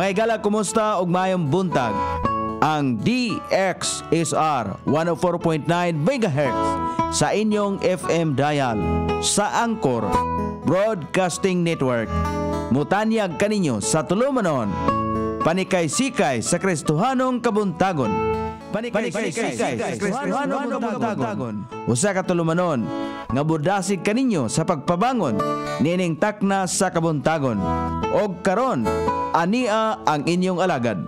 Maigala kumusta og mayong buntag. Ang DXSR 104.9 MHz sa inyong FM dial sa Angkor Broadcasting Network. Mutanyag kaninyo sa tulumanon. Panikay-sikay sa Kristohanong kabuntagon Banikay, banikay, banikay, Kristiwano mo dagon. Usa ka tulumanon, nga budasig kaninyo sa pagpabangon, nining takna sa kabuntagon. Og karon, ania ang inyong alagad.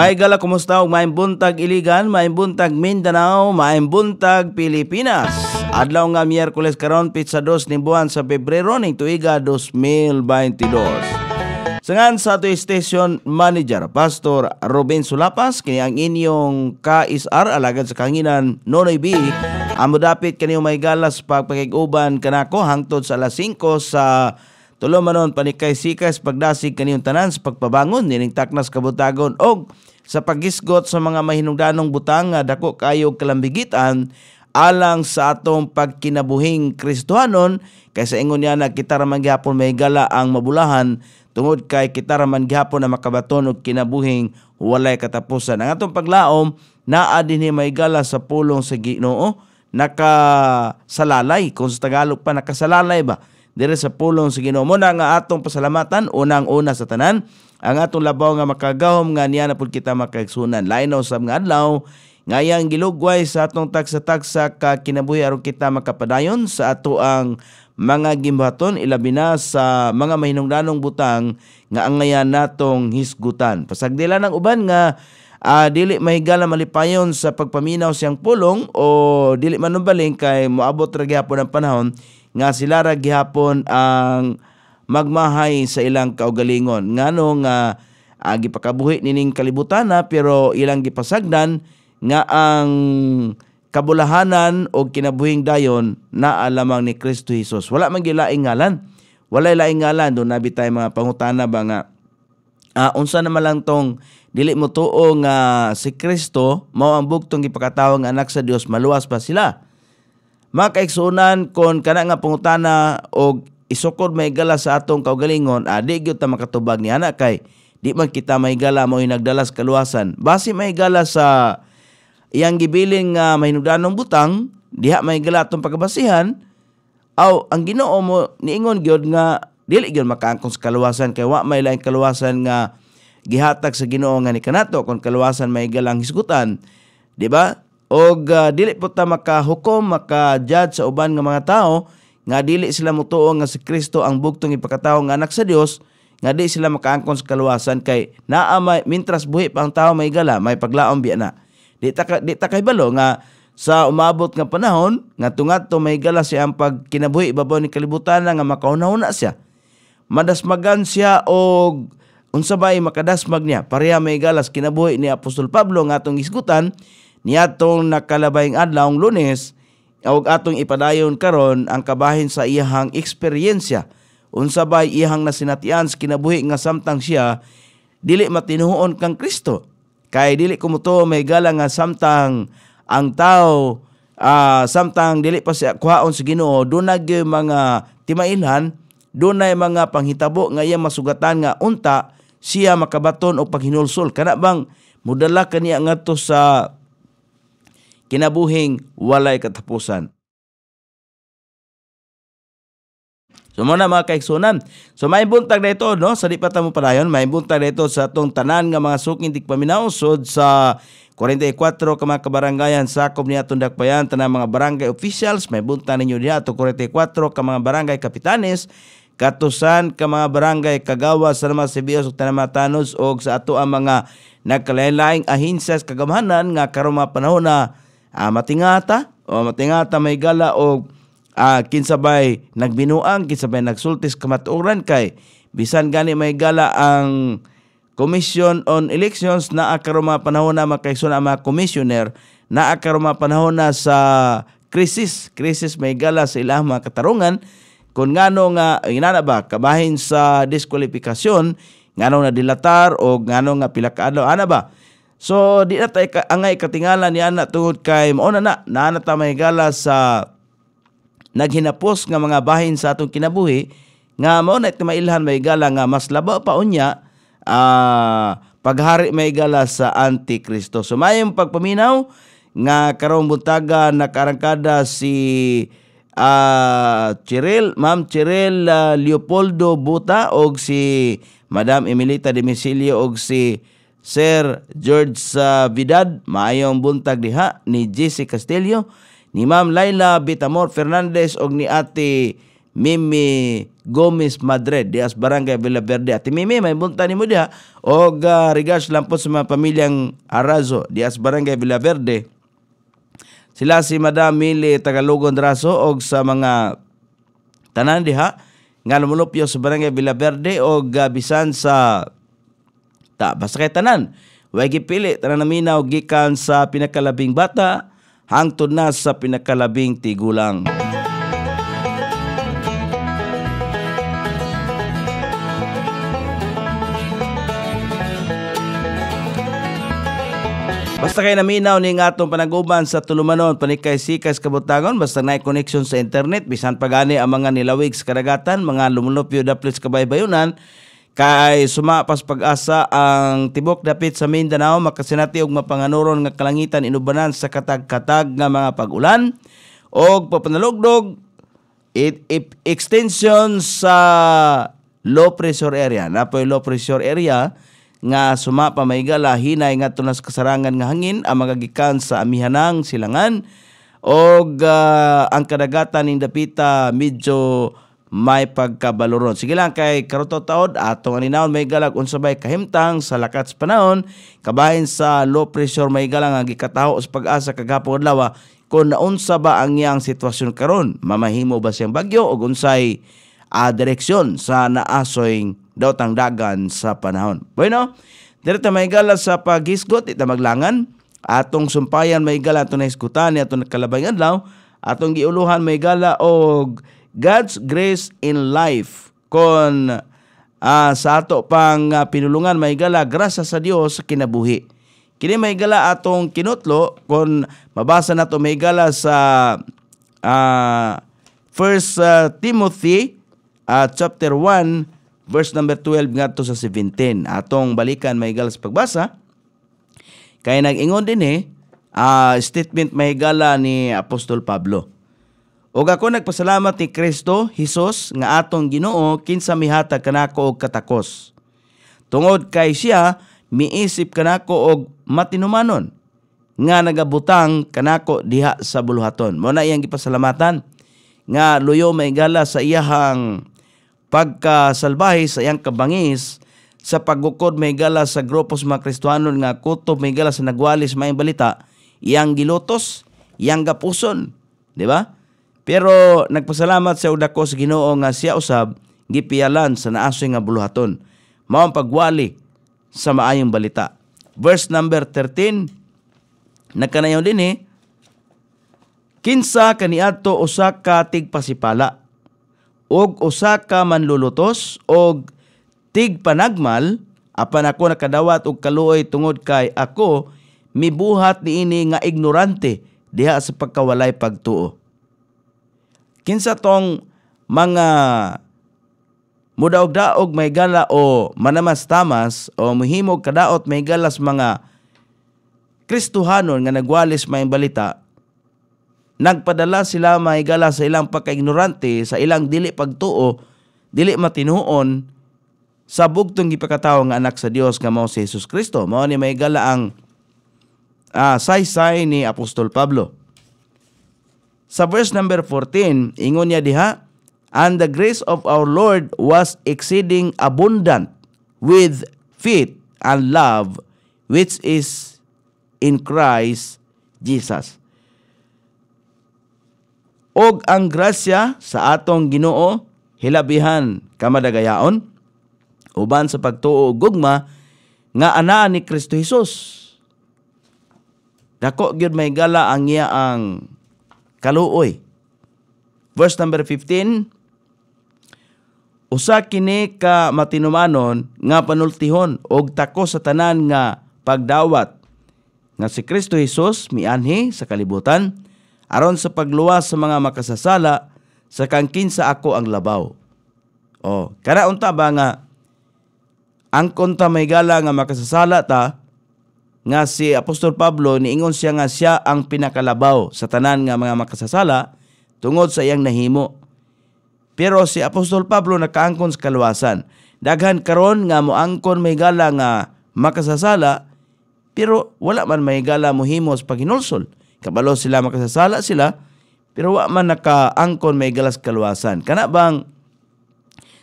May kumusta og maayong buntag Iligan, maayong buntag Mindanao, maayong buntag Pilipinas. Adlaw nga Miyerkules karon pitsa 2 ni buwan sa Pebrero ning tuiga 2022. Sangan sa ato station manager Pastor Robin Sulapas kini ang inyong KSR alagad sa kanginan Nonoy B. Amo dapit kaniyo may galas pagpakiguban kanako hangtod sa alas 5 sa Tulo manon panikay sikas pagdasig kaniyong tanan sa pagpabangon nining taknas kabutagon og sa pagisgot sa mga mahinungdanong butanga dako kayo kalambigitan alang sa atong pagkinabuhing Kristohanon kaysa ingon niya na kita raman gihapon may gala ang mabulahan tungod kay kita raman gihapon na makabaton og kinabuhing walay katapusan ang atong paglaom naa dinhi may gala sa pulong sa Ginoo nakasalalay kung sa Tagalog pa nakasalalay ba dire sa pulong sa Ginoo mo na nga atong pasalamatan unang una sa tanan ang atong labaw nga makagahom nga niya na kita makaigsunan. Lainaw sa mga adlaw, ngayang gilugway sa atong taksa-taksa ka kinabuhi aron kita makapadayon sa ato ang mga gimbaton ilabi na sa mga mahinungdanong butang nga ang ngayan natong hisgutan. Pasagdila ng uban nga uh, dili mahigala malipayon sa pagpaminaw siyang pulong o dili manubaling kay moabot ra gihapon ang panahon nga sila ra gihapon ang magmahay sa ilang kaugalingon. Ngano nga agi ah, pakabuhi nining kalibutana pero ilang gipasagdan nga ang kabulahanan o kinabuhing dayon na alamang ni Kristo Jesus. Wala man gilaing ngalan. Wala laing ngalan. Doon nabi tayo mga pangutana ba nga. Uh, unsa na lang tong dili mo tuo nga uh, si Kristo mao ang bugtong gipakatawang anak sa Dios maluwas pa sila. Makaiksunan kon kana nga pangutana og isukod may gala sa atong kaugalingon, adi ah, gyud ta makatubag ni anak kay di man kita may gala mo nagdalas kaluwasan. Basi may gala sa iyang gibiling nga uh, mahinugdanong butang, diha may gala atong pagkabasihan, aw ang Ginoo mo niingon gyud nga dili gyud makaangkon sa kaluwasan kay wa may lain kaluwasan nga gihatag sa Ginoo nga ni kanato kon kaluwasan may galang hisgutan, di ba? og uh, dili po ta makahukom, maka-judge sa uban nga mga tao nga dili sila mutuo nga si Kristo ang bugtong ipakatawo nga anak sa Dios nga di sila makaangkon sa kaluwasan kay naa may mintras buhi pa ang tao may gala may paglaom biya na di ta di ta kay balo nga sa umabot nga panahon nga tungadto may gala siya ang pagkinabuhi babaw ni kalibutan nga makauna-una siya madasmagan siya og unsabay makadasmag niya pareha may galas kinabuhi ni Apostol Pablo nga atong isgutan niya atong nakalabayng adlaw Lunes ug atong ipadayon karon ang kabahin sa iyahang eksperyensya unsabay iyahang nasinatian sa kinabuhi nga samtang siya dili matinuon kang Kristo kay dili kumuto may gala nga samtang ang tao uh, samtang dili pa siya kuhaon sa Ginoo dunay mga timailhan dunay mga panghitabo nga iya masugatan nga unta siya makabaton og paghinulsol kana bang mudala kaniya ngadto sa kinabuhing walay katapusan. So muna mga kaigsunan. So may buntag na ito, no? Sa lipatan mo palayon, may buntag na ito sa atong tanan nga mga suking di paminausod sa 44 ka mga kabarangayan sakop ni atong Payan, tanang mga barangay officials may buntag ninyo diha ato 44 ka mga barangay kapitanes katusan ka mga barangay kagawa sa mga Sibios ug tanang mga tanos og sa ato ang mga nagkalain-laing ahinsas kagamhanan nga karong mga panahon na uh, matingata o matingata may gala o uh, kinsabay nagbinuang kinsabay nagsultis kamaturan kay bisan gani may gala ang Commission on Elections na akaruma panahon na makaisun ang mga commissioner na akaruma panahon na sa crisis, crisis may gala sa ilang mga katarungan kung ngano nga inana ba kabahin sa diskwalifikasyon ngano na dilatar o ngano nga pila kaadlaw ana ba So di na tay angay katingala ni anak tungod kay mao na na naana ta may gala sa naghinapos nga mga bahin sa atong kinabuhi nga mao na mailhan may gala nga mas laba pa unya uh, paghari may gala sa antikristo. So mayong pagpaminaw nga karong buntaga nakarangkada si uh, ah, Chiril, Ma'am Cheryl uh, Leopoldo Buta og si Madam Emilita Demisilio og si Sir George Savidad, maayong buntag diha ni JC Castillo, ni Ma'am Laila Bitamor Fernandez og ni Ate Mimi Gomez Madrid di as Barangay Villaverde. Ate Mimi, may bunta ni mo diha og uh, regards lang po sa mga pamilyang Arazo di as Barangay Villaverde. Sila si Madam Mili Tagalogon Draso og sa mga tanan diha nga lumulupyo sa Barangay Villaverde Verde og uh, bisan sa Ta basakay tanan. Way gipili tanan naminaw gikan sa pinakalabing bata hangtod na sa pinakalabing tigulang. Basta kayo naminaw ni nga atong panaguban sa tulumanon, panikay sikas kabutangon, basta na connection sa internet, bisan pagani ang mga nilawig sa karagatan, mga lumulupyo daplis kabaybayunan, Kay sumapas pag-asa ang tibok dapit sa Mindanao makasinati og mapanganuron nga kalangitan inubanan sa katag-katag nga mga pag-ulan og papanalugdog it, it, extension sa low pressure area. Napoy low pressure area nga suma pa may gala hinay nga tunas kasarangan nga hangin ang magagikan sa amihanang silangan og uh, ang kadagatan ning dapita ah, medyo may pagkabaluron. Sige lang kay karuto taod atong aninaon may galag unsabay kahimtang sa lakats panahon kabahin sa low pressure may galang ang gikataho sa pag-asa kagapon adlaw ah, kung naunsa ba ang iyang sitwasyon karon mamahimo ba siyang bagyo o unsay a ah, direksyon sa naasoing daotang dagan sa panahon. Bueno, direkta may gala sa pagisgot, ita maglangan atong sumpayan may gala atong naiskutan atong nakalabay adlaw atong giuluhan may gala og God's grace in life. Kon uh, sa ato pang uh, pinulungan may gala grasas sa Dios sa kinabuhi. Kini may gala atong kinutlo kon mabasa nato may gala sa uh, 1 uh, Timothy uh, chapter 1 verse number 12 ngadto sa 17. Atong balikan may gala sa pagbasa. Kay nag-ingon din eh uh, statement may gala ni Apostol Pablo. Ug ako nagpasalamat ni Kristo Hesus nga atong Ginoo kinsa mihatag kanako og katakos. Tungod kay siya miisip kanako og matinumanon nga nagabutang kanako diha sa buluhaton. Mo na iyang ipasalamatan, nga luyo may gala sa iyahang pagkasalbahe sa iyang kabangis sa pagukod may gala sa grupos mga Kristohanon nga kutob may gala sa nagwalis may balita iyang gilutos iyang gapuson di ba pero nagpasalamat sa udako sa Ginoo nga siya usab gipiyalan sa naasoy nga buluhaton. Mao ang pagwali sa maayong balita. Verse number 13 Nagkanayon din eh, Kinsa kaniadto usa ka tigpasipala og usa ka manlulutos og tigpanagmal apan ako nakadawat og kaluoy tungod kay ako mibuhat niini nga ignorante diha sa pagkawalay pagtuo kinsa tong mga mudaog-daog may gala o manamas-tamas o muhimog kadaot may galas mga Kristuhanon nga nagwalis may balita, nagpadala sila may gala sa ilang pagkaignorante sa ilang dili pagtuo, dili matinuon sa bugtong gipakatawo nga anak sa Dios nga mao si Jesus Kristo. Mao ni may gala ang ah, saysay ni Apostol Pablo. Sa verse number 14, ingon niya diha, And the grace of our Lord was exceeding abundant with faith and love which is in Christ Jesus. Og ang grasya sa atong Ginoo hilabihan kamadagayaon uban sa pagtuo gugma nga ana ni Kristo Hesus. Dako gyud may gala ang iya ang kaluoy. Verse number 15, Usa kini ka matinumanon nga panultihon og tako sa tanan nga pagdawat nga si Kristo Hesus mianhi sa kalibutan aron sa pagluwas sa mga makasasala sa kangkin sa ako ang labaw. O, oh, unta ba nga ang konta may gala nga makasasala ta nga si Apostol Pablo niingon siya nga siya ang pinakalabaw sa tanan nga mga makasasala tungod sa iyang nahimo. Pero si Apostol Pablo nakaangkon sa kaluwasan. Daghan karon nga moangkon may gala nga makasasala pero wala man may gala mo himo sa paghinulsol. Kabalo sila makasasala sila pero wa man nakaangkon may galas kaluwasan. Kana bang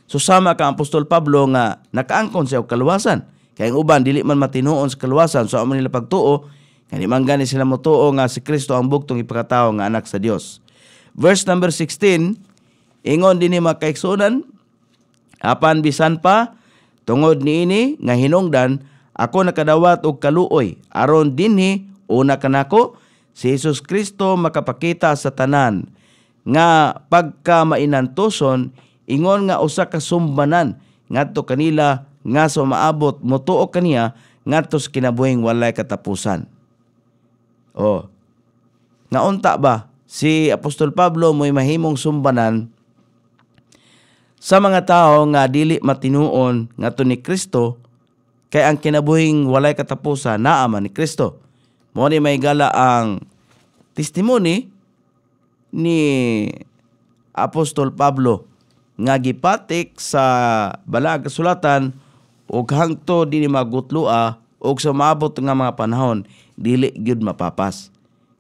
susama ka Apostol Pablo nga nakaangkon sa kaluwasan? Kaya uban, dili man matinuon sa kaluwasan, so amo nila pagtuo, kani man gani sila motuo nga si Kristo ang buktong ipakatao nga anak sa Dios. Verse number 16, ingon dinhi makaigsunan apan bisan pa tungod ini nga hinungdan ako nakadawat og kaluoy aron dinhi una kanako si Jesus Kristo makapakita sa tanan nga pagka mainantoson ingon nga usa ka sumbanan ngadto kanila nga so maabot motuo kaniya ngadtos kinabuhing walay katapusan. Oh. Naunta ba si Apostol Pablo mo'y mahimong sumbanan sa mga tao nga dili matinuon nga to ni Kristo kay ang kinabuhing walay katapusan na man ni Kristo. Mo ni may gala ang testimony ni Apostol Pablo nga gipatik sa balag sulatan ug hangto dinhi magutloa ug sumabot nga mga panahon dili gyud mapapas.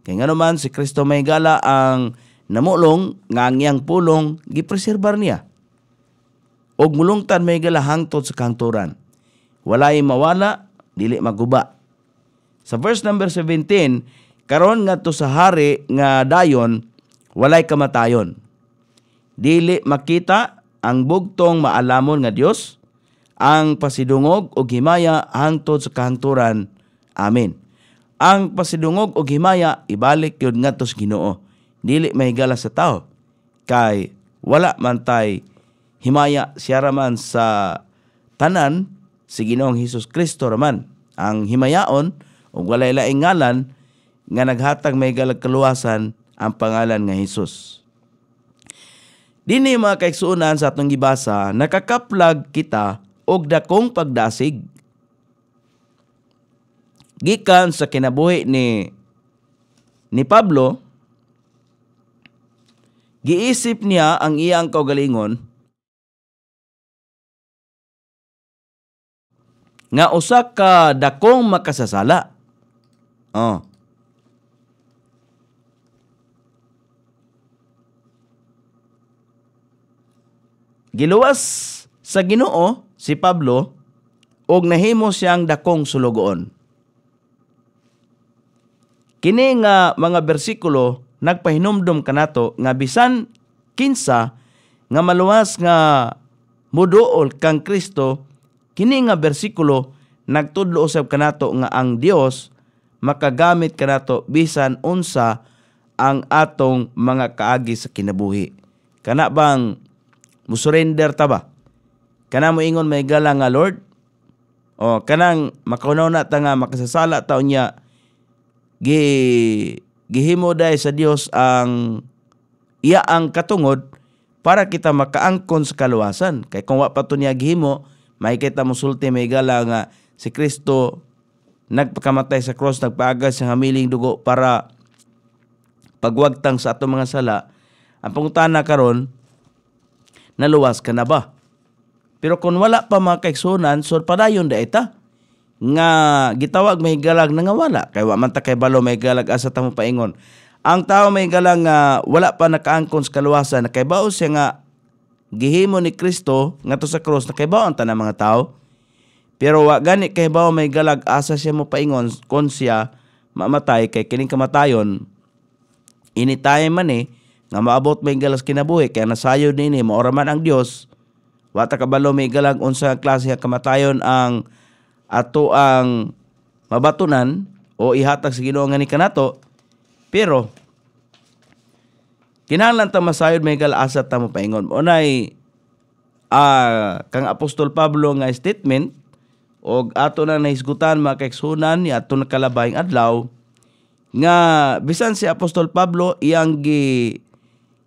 Kay ngano man si Kristo may gala ang namulong nga ang iyang pulong gipreserbar niya. Og mulungtan may gala hangtod sa kanturan. Walay mawala, dili maguba. Sa verse number 17, karon nga to sa hari nga dayon, walay kamatayon. Dili makita ang bugtong maalamon nga Dios ang pasidungog o himaya hangtod sa kahanturan. Amen. Ang pasidungog o himaya ibalik yun nga sa Ginoo. Dili mahigala sa tao. Kay wala man tay himaya siya raman sa tanan si Ginoong Hesus Kristo raman. Ang himayaon o walay laing ngalan nga naghatag may galag kaluwasan ang pangalan nga Hesus. Dini mga kaiksuunan sa atong gibasa, nakakaplag kita og dakong pagdasig. Gikan sa kinabuhi ni ni Pablo, giisip niya ang iyang kaugalingon nga usa ka dakong makasasala. Oh. Giluwas sa Ginoo si Pablo og nahimo siyang dakong sulugoon. Kini nga mga bersikulo nagpahinumdom kanato nga bisan kinsa nga maluwas nga muduol kang Kristo kini nga bersikulo nagtudlo usab kanato nga ang Dios makagamit kanato bisan unsa ang atong mga kaagi sa kinabuhi. Kana bang musurrender ta ba? Kana mo ingon may gala nga Lord. O kanang makunaw na ta nga makasasala taon niya gi gihimo dai sa Dios ang iya ang katungod para kita makaangkon sa kaluwasan. Kay kung wa pa to niya gihimo, makikita mo sulti may gala nga si Kristo nagpakamatay sa cross, nagpaaga sa hamiling dugo para pagwagtang sa ato mga sala. Ang pangutana karon, naluwas ka na ba? Pero kung wala pa mga kaigsunan, so padayon da ita. Nga gitawag may galag na nga wala. Kay wa man ta kay balo may galag asa ta mo paingon. Ang tao may galang nga wala pa nakaangkon sa kaluwasan na kay bao siya nga gihimo ni Kristo nga to sa cross na kay baon ta ng mga tao. Pero wa gani kay bao may galag asa siya mo paingon kon siya mamatay kay kining kamatayon initayan man eh nga maabot may galas kinabuhi kaya nasayod ni eh, ni man ang Dios Wata kabalo may galag unsa klase kamatayon ang ato ang mabatunan o ihatag sa Ginoo nga ni kanato pero kinahanglan ta masayod may galasa ta mo paingon unay uh, ah, kang apostol Pablo nga statement og ato na naisgutan mga kaigsunan ni ato na kalabayng adlaw nga bisan si apostol Pablo iyang gi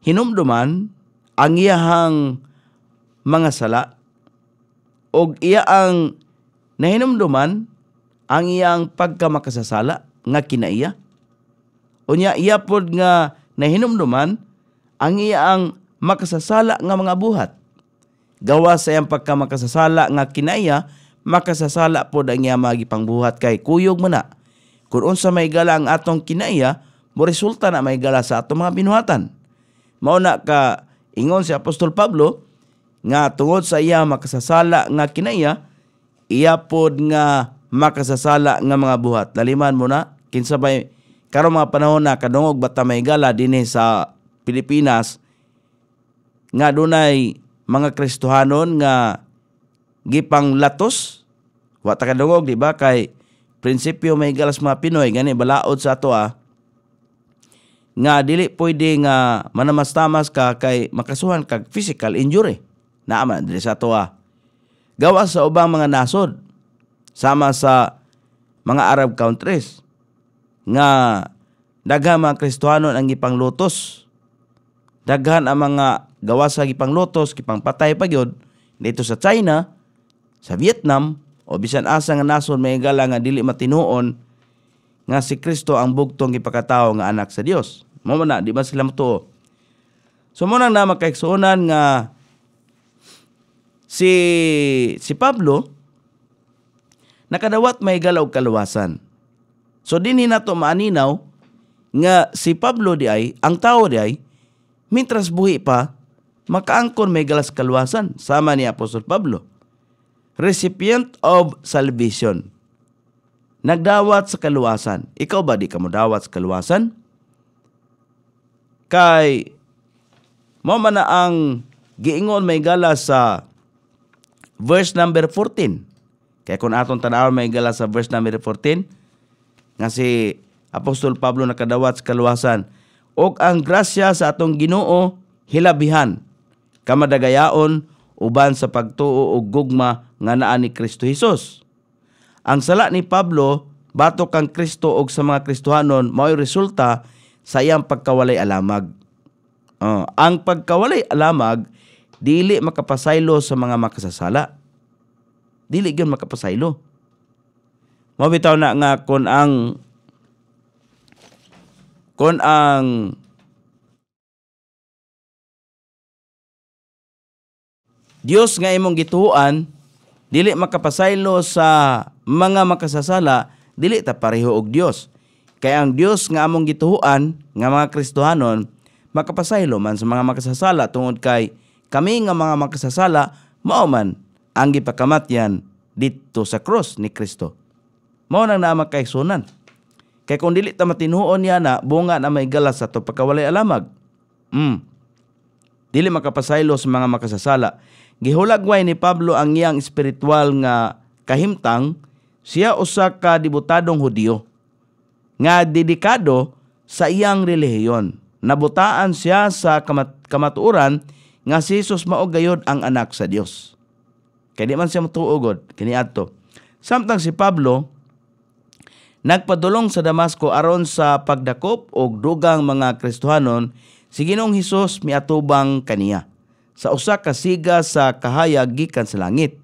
hinumduman ang iyahang mga sala. Og iya ang nahinumduman ang iyang pagkamakasasala nga kinaiya. Unya iya pod nga nahinumduman ang iya ang makasasala nga mga buhat. Gawa sa iyang pagkamakasasala nga kinaiya, makasasala pod ang iya magipangbuhat kay kuyog man na. Kung unsa may gala ang atong kinaiya, mo resulta na may gala sa atong mga binuhatan. Mao na ka ingon si Apostol Pablo nga tungod sa iya makasasala nga kinaiya, iya pod nga makasasala nga mga buhat. Laliman mo na, kinsabay, karong mga panahon na kadungog bata may gala din sa Pilipinas, nga dunay mga Kristohanon nga gipang latos, wa kadungog, di ba? Kay prinsipyo may galas mga Pinoy, gani balaod sa ato ah, nga dili pwede nga manamastamas ka kay makasuhan kag physical injury naaman diri sa atoa. Ah. Gawas sa ubang mga nasod sama sa mga Arab countries nga daghan mga Kristohanon ang gipanglutos. Daghan ang mga gawas sa gipanglutos, gipangpatay pa gyud dito sa China, sa Vietnam o bisan asa nga nasod may gala nga dili matinuon nga si Kristo ang bugtong ipakatao nga anak sa Dios. Mo na di ba sila matuo? So mo nang na makaigsuonan nga si si Pablo nakadawat may galaw kaluwasan. So dinhi nato maaninaw nga si Pablo di ay ang tao di ay mitras buhi pa makaangkon may galas kaluwasan sama ni Apostol Pablo. Recipient of salvation. Nagdawat sa kaluwasan. Ikaw ba di ka mo dawat sa kaluwasan? Kay mo man na ang giingon may galas sa verse number 14. Kaya kung atong tanawon may gala sa verse number 14 nga si Apostol Pablo nakadawat sa kaluwasan og ang grasya sa atong Ginoo hilabihan kamadagayaon uban sa pagtuo og gugma nga naa ni Kristo Hesus. Ang sala ni Pablo batok kang Kristo og sa mga Kristohanon mao'y resulta sa iyang pagkawalay alamag. Uh, ang pagkawalay alamag dili makapasaylo sa mga makasasala. Dili gyud makapasaylo. Mabitaw na nga kon ang kon ang Dios nga imong gituan dili makapasaylo sa mga makasasala dili ta pareho og Dios. Kay ang Dios nga among gituhan nga mga Kristohanon makapasaylo man sa mga makasasala tungod kay kami nga mga makasasala mao man ang gipakamatyan dito sa cross ni Kristo. Mao nang naa makaigsunan. Kay kung dili ta matinuon niya na bunga na may galas sa to pagkawalay alamag. Mm. Dili makapasaylo sa mga makasasala. Gihulagway ni Pablo ang iyang espiritual nga kahimtang siya usa ka dibutadong Hudiyo nga dedikado sa iyang relihiyon. Nabutaan siya sa kamat- kamaturan nga si Jesus mao gayod ang anak sa Dios. Kay di man siya matuogod kini ato. Samtang si Pablo nagpadulong sa Damasco aron sa pagdakop og dugang mga Kristohanon si Ginoong Hesus miatubang kaniya sa usa ka siga sa kahayag gikan sa langit.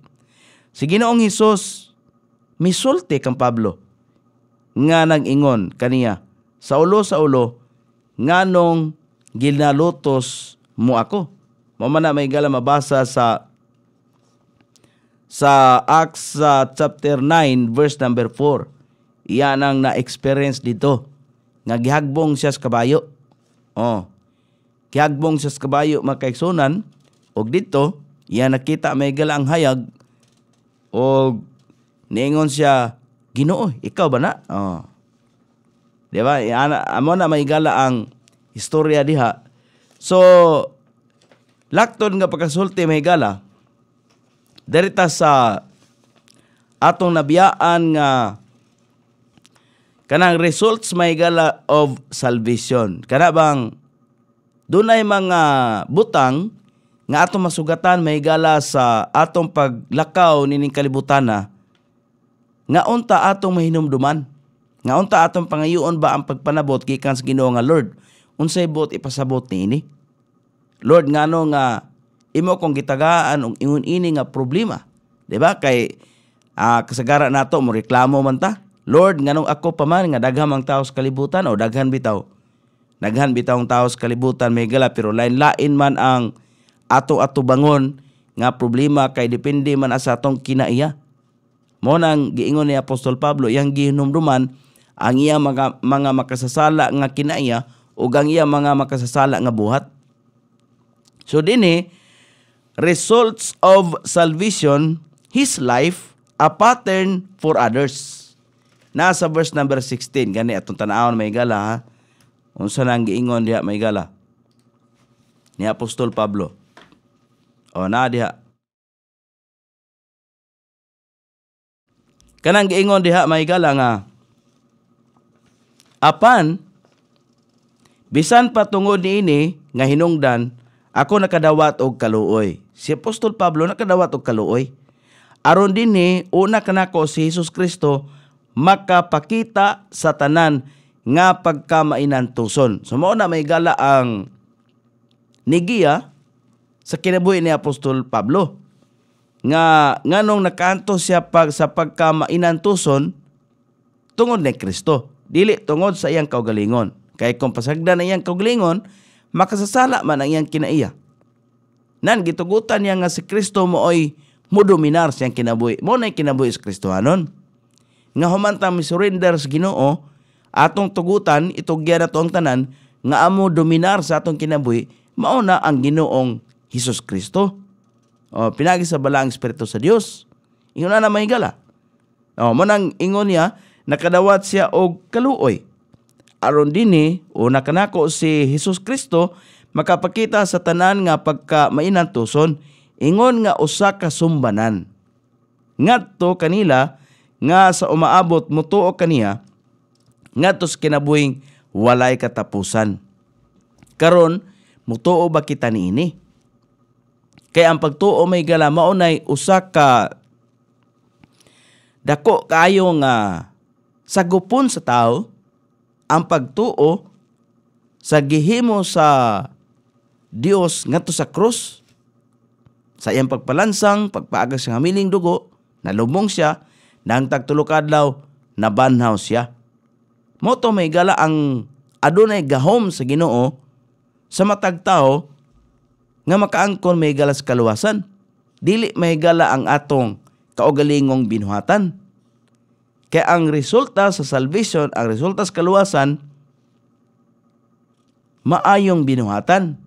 Si Ginoong Hesus misulti kang Pablo nga nag kaniya sa ulo sa ulo nganong ginalutos mo ako mo man na may gala mabasa sa sa Acts uh, chapter 9 verse number 4. Iyan ang na-experience dito. Nga gihagbong siya sa kabayo. Oh. Gihagbong siya sa kabayo makaigsunan og dito iya nakita may gala ang hayag og ningon siya Ginoo, ikaw ba na? Oh. Di ba? Amo na may gala ang istorya diha. So, Lakton nga pagkasulti may gala, derita sa atong nabiyaan nga kanang results may gala of salvation. Kana bang dunay mga butang nga atong masugatan may gala sa atong paglakaw nining kalibutana nga unta atong mahinumduman nga unta atong pangayoon ba ang pagpanabot gikan sa Ginoo nga Lord unsay buot ipasabot niini Lord ngano nga imo kong gitagaan og ingon ini nga problema. Di ba? Kay uh, kasagara nato mo reklamo man ta. Lord nganong ako pa man nga daghan mang tao sa kalibutan o daghan bitaw. Daghan bitaw ang tao sa kalibutan may gala pero lain-lain man ang ato ato bangon nga problema kay depende man asa atong kinaiya. Mo nang giingon ni Apostol Pablo yang gihinumduman ang iya mga, mga makasasala nga kinaiya o ang iya mga makasasala nga buhat. So dinhi results of salvation, his life a pattern for others. Nasa verse number 16 gani atong tan-awon may gala ha. Unsa nang giingon diha may gala? Ni Apostol Pablo. O na diha. Kanang giingon diha may gala nga apan bisan patungod ni ini nga hinungdan ako nakadawat og kaluoy. Si Apostol Pablo nakadawat og kaluoy. Aron dinhi una kana ko si Hesus Kristo makapakita sa tanan nga pagkamainan tuson. So mao na may gala ang nigiya sa kinabuhi ni Apostol Pablo nga nganong nakaanto siya pag sa pagkamainan tuson tungod ni Kristo dili tungod sa iyang kaugalingon kay kung pasagdan na iyang kaugalingon makasasala man ang iyang kinaiya. Nan gitugutan niya nga si Kristo mo oy mudominar siyang kinabuhi. Mo na kinabuhi si anon? Nga humanta mi surrender sa Ginoo atong tugutan itugya na ang tanan nga amo dominar sa atong kinabuhi mauna ang Ginoong Hesus Kristo. O pinagi sa bala espiritu sa Dios. Ingon na mahigala. O mo nang ingon niya nakadawat siya og kaluoy aron dinhi una kanako si Hesus Kristo makapakita sa tanan nga pagka mainantuson ingon nga usa ka sumbanan ngadto kanila nga sa umaabot mutuo kaniya ngadto sa kinabuhing walay katapusan karon mutuo ba kita niini kay ang pagtuo may gala maunay usa ka dako kayo nga sagupon sa tao ang pagtuo sa gihimo sa Dios ngadto sa krus sa iyang pagpalansang pagpaaga sa hamiling dugo nalubong siya nang tagtulo kadlaw nabanhaw siya mo to may gala ang adunay gahom sa Ginoo sa matag tao nga makaangkon may gala sa kaluwasan dili may gala ang atong kaugalingong binuhatan kaya ang resulta sa salvation, ang resulta sa kaluwasan, maayong binuhatan.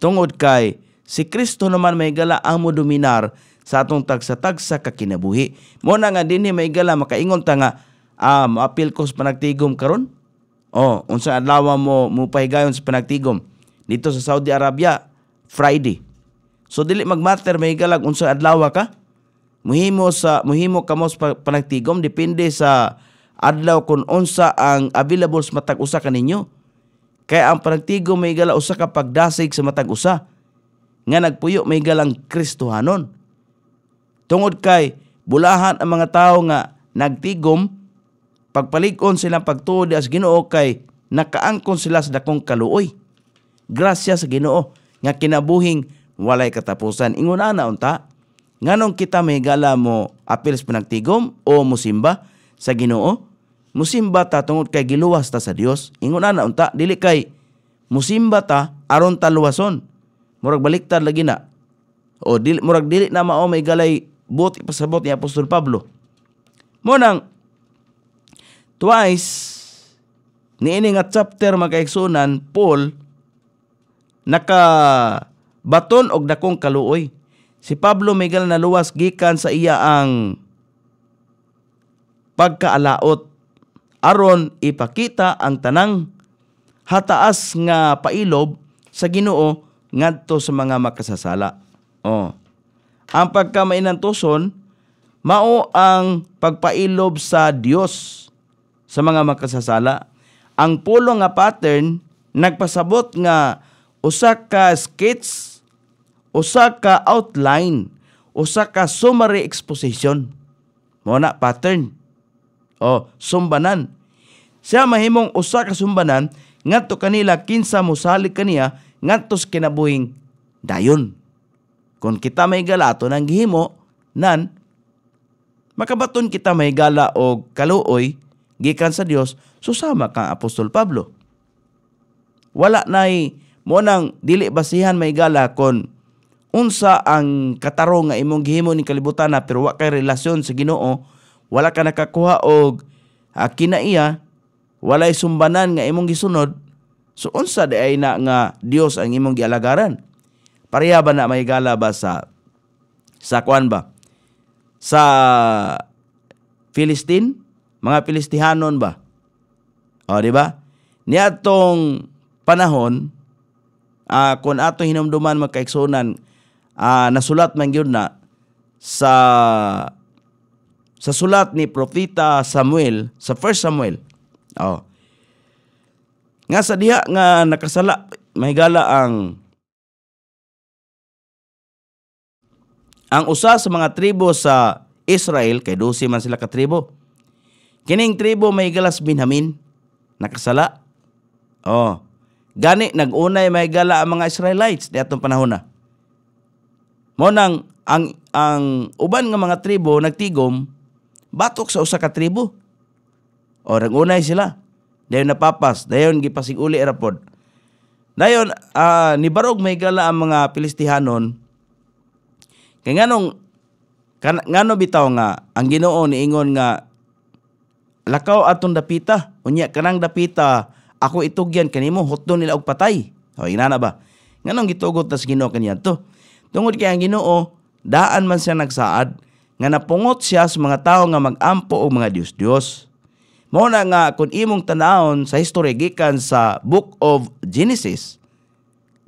Tungod kay si Kristo naman may gala ang mo dominar sa atong tagsa-tagsa kakinabuhi. Muna nga dinhi may gala makaingon ta nga ah, maapil ko sa panagtigom karon. Oh, unsa adlaw mo mupahigayon sa panagtigom dito sa Saudi Arabia Friday. So dili magmatter may gala, unsa adlaw ka Muhimo sa muhimo kamos panagtigom depende sa adlaw kun unsa ang available sa matag usa kaninyo. kay ang panagtigom may gala usa ka pagdasig sa matag usa nga nagpuyo may galang Kristohanon. Tungod kay bulahan ang mga tao nga nagtigom pagpalikon silang pagtuod as Ginoo kay nakaangkon sila sa dakong kaluoy. Grasya sa Ginoo nga kinabuhing walay katapusan. Ingon ana unta. Nganong kita may mahigala mo apil sa pinagtigom o musimba sa Ginoo? Musimba ta tungod kay giluwas ta sa Dios. Ingon na unta dili kay musimba ta aron ta luwason. Murag baliktad lagi na. O dili murag dili na mao may galay buot ipasabot ni Apostol Pablo. Mo nang twice niini nga chapter makaigsunan Paul naka baton og dakong kaluoy Si Pablo Miguel na luwas gikan sa iya ang pagkaalaot aron ipakita ang tanang hataas nga pailob sa Ginoo ngadto sa mga makasasala. Oh. Ang tuson mao ang pagpailob sa Dios sa mga makasasala. Ang pulo nga pattern nagpasabot nga usa ka skits usa ka outline, usa ka summary exposition. Mo na pattern o sumbanan. Siya mahimong usa ka sumbanan ngadto kanila kinsa mosalig kaniya ngadto sa kinabuhing dayon. Kung kita may galato nang gihimo nan makabaton kita may gala og kaluoy gikan sa Dios susama kang apostol Pablo. Wala nay mo nang dili basihan may gala kon unsa ang katarong nga imong gihimo ni kalibutan na pero wa kay relasyon sa Ginoo, wala ka nakakuha og ah, kinaiya, walay sumbanan nga imong gisunod, so unsa di ay na nga Dios ang imong gialagaran? Pareha ba na may gala ba sa sa kuan ba? Sa Philistine, mga Pilistihanon ba? O, di ba? Niatong panahon, uh, kung atong hinumduman magkaiksunan, uh, nasulat man gyud na sa sa sulat ni propeta Samuel sa 1 Samuel. Oh. Nga sa diha nga nakasala may gala ang ang usa sa mga tribo sa Israel kay 12 man sila ka tribo. Kining tribo may galas Benjamin nakasala. Oh. Gani nagunay may gala ang mga Israelites di atong panahon na. Mo nang ang ang uban nga mga tribo nagtigom batok sa usa ka tribo. O nagunay sila. Dayon napapas, dayon gipasiguli ra pod. Dayon uh, ah, Barog may gala ang mga Pilistihanon. Kay nganong kan, ngano bitaw nga ang Ginoo niingon nga lakaw atong dapita, unya kanang dapita ako itugyan kanimo hotdo nila og patay. Hoy inana ba? Nganong gitugot tas Ginoo kaniya to? Tungod kay ang Ginoo daan man siya nagsaad nga napungot siya sa mga tao nga magampo og mga Dios-Dios. Mao na nga kun imong tanaon sa history gikan sa Book of Genesis,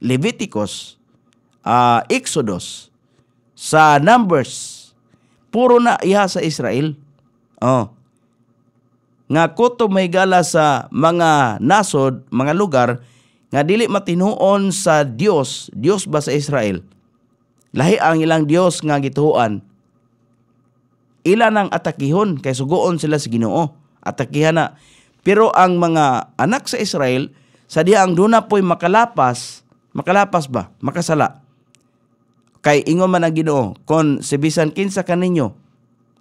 Leviticus, uh, Exodus, sa Numbers, puro na iha sa Israel. Oh. Nga kuto may gala sa mga nasod, mga lugar, nga dili matinuon sa Dios, Dios ba sa Israel? lahi ang ilang Dios nga gituhuan. ila nang atakihon kay sugoon sila sa Ginoo atakihan na pero ang mga anak sa Israel sa diha ang duna poy makalapas makalapas ba makasala kay ingon man ang Ginoo kon si bisan kinsa kaninyo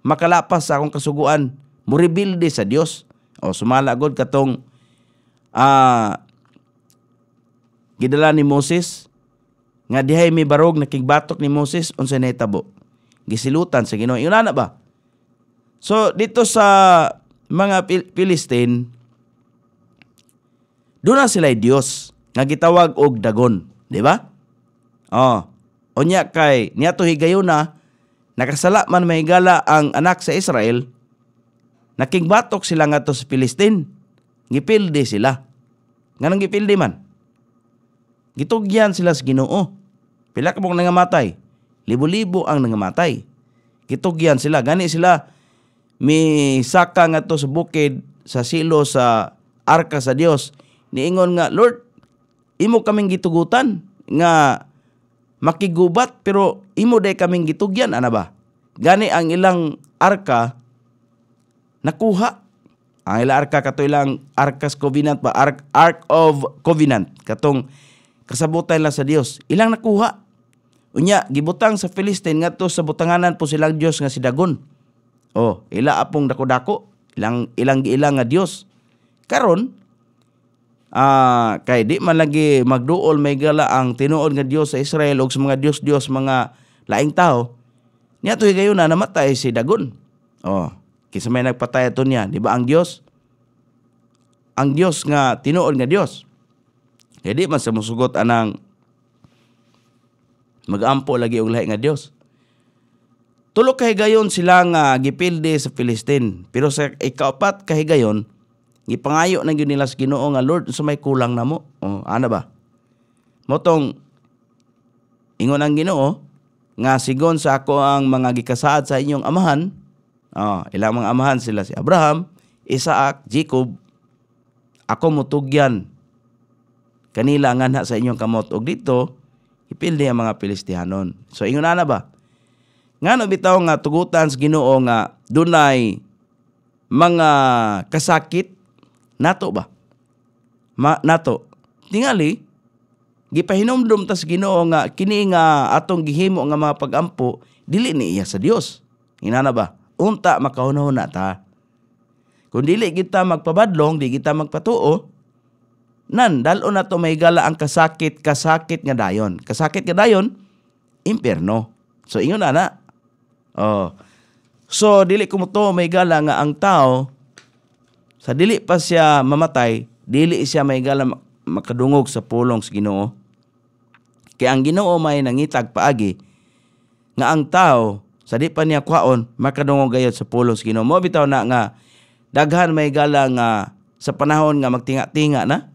makalapas sa akong kasuguan mo rebuilde sa Dios o sumala gud katong ah uh, gidala ni Moses nga dihay may barog na nakigbatok ni Moses unsa nahitabo. Gisilutan sa Ginoo. Iuna na ba? So dito sa mga Pil- Philistine doon na sila Dios nga gitawag og Dagon, di ba? Oh. Unya kay niato higayon na nakasala man may mahigala ang anak sa Israel nakigbatok sila nga to sa Philistine. Gipildi sila. Nganong gipildi man? Gitugyan sila sa Ginoo. Pila ka pong nangamatay? Libo-libo ang nangamatay. Gitugyan sila. Gani sila mi saka nga to sa bukid sa silo sa arka sa Dios. Niingon nga, Lord, imo kaming gitugutan nga makigubat pero imo day kaming gitugyan ana ba gani ang ilang arka nakuha ang ilang arka kato ilang arkas covenant ba ark, ark of covenant katong kasabotay lang sa Dios. Ilang nakuha. Unya, gibutang sa Philistine to sa butanganan po silang Dios nga si Dagon. Oh, ila apong dako-dako, ilang ilang ilang nga Dios. Karon, ah kay di man lagi magduol may gala ang tinuod nga Dios sa Israel og sa mga Dios-Dios mga laing tao. Niya to gayon na namatay si Dagon. Oh, kinsa may nagpatay ato niya, di ba ang Dios? Ang Dios nga tinuod nga Dios. Kaya di man sa musugot anang magampo lagi og lahi nga Dios. Tulo kahigayon sila nga gipilde sa Filistin. Pero sa ikaapat kahigayon, gipangayo na gyud nila sa Ginoo nga Lord, sa may kulang na mo. O, ano ba? Motong ingon ang Ginoo nga sigon sa ako ang mga gikasaad sa inyong amahan. Oh, ilang mga amahan sila si Abraham, Isaac, Jacob. Ako mutugyan kanila ang anha sa inyong kamot og dito ipildi ang mga Pilistihanon. So ingon na ba? Ngano bitaw nga tugutan sa Ginoo nga dunay mga kasakit nato ba? Ma, nato. Tingali gipahinomdom ta sa Ginoo nga kini nga atong gihimo nga mga pagampo dili ni iya sa Dios. Inana ba? Unta makahunahon na ta. Kung dili kita magpabadlong, di kita magpatuo, Nan, dalo na to may gala ang kasakit, kasakit nga dayon. Kasakit nga dayon, impierno So, ingon na na. Oh. So, dili ko to may gala nga ang tao, sa dili pa siya mamatay, dili siya may gala makadungog sa pulong sa ginoo. kay ang ginoo may nangitag paagi, nga ang tao, sa di pa niya kwaon, makadungog gayod sa pulong sa ginoo. Mo bitaw na nga, daghan may gala nga sa panahon nga magtinga-tinga na,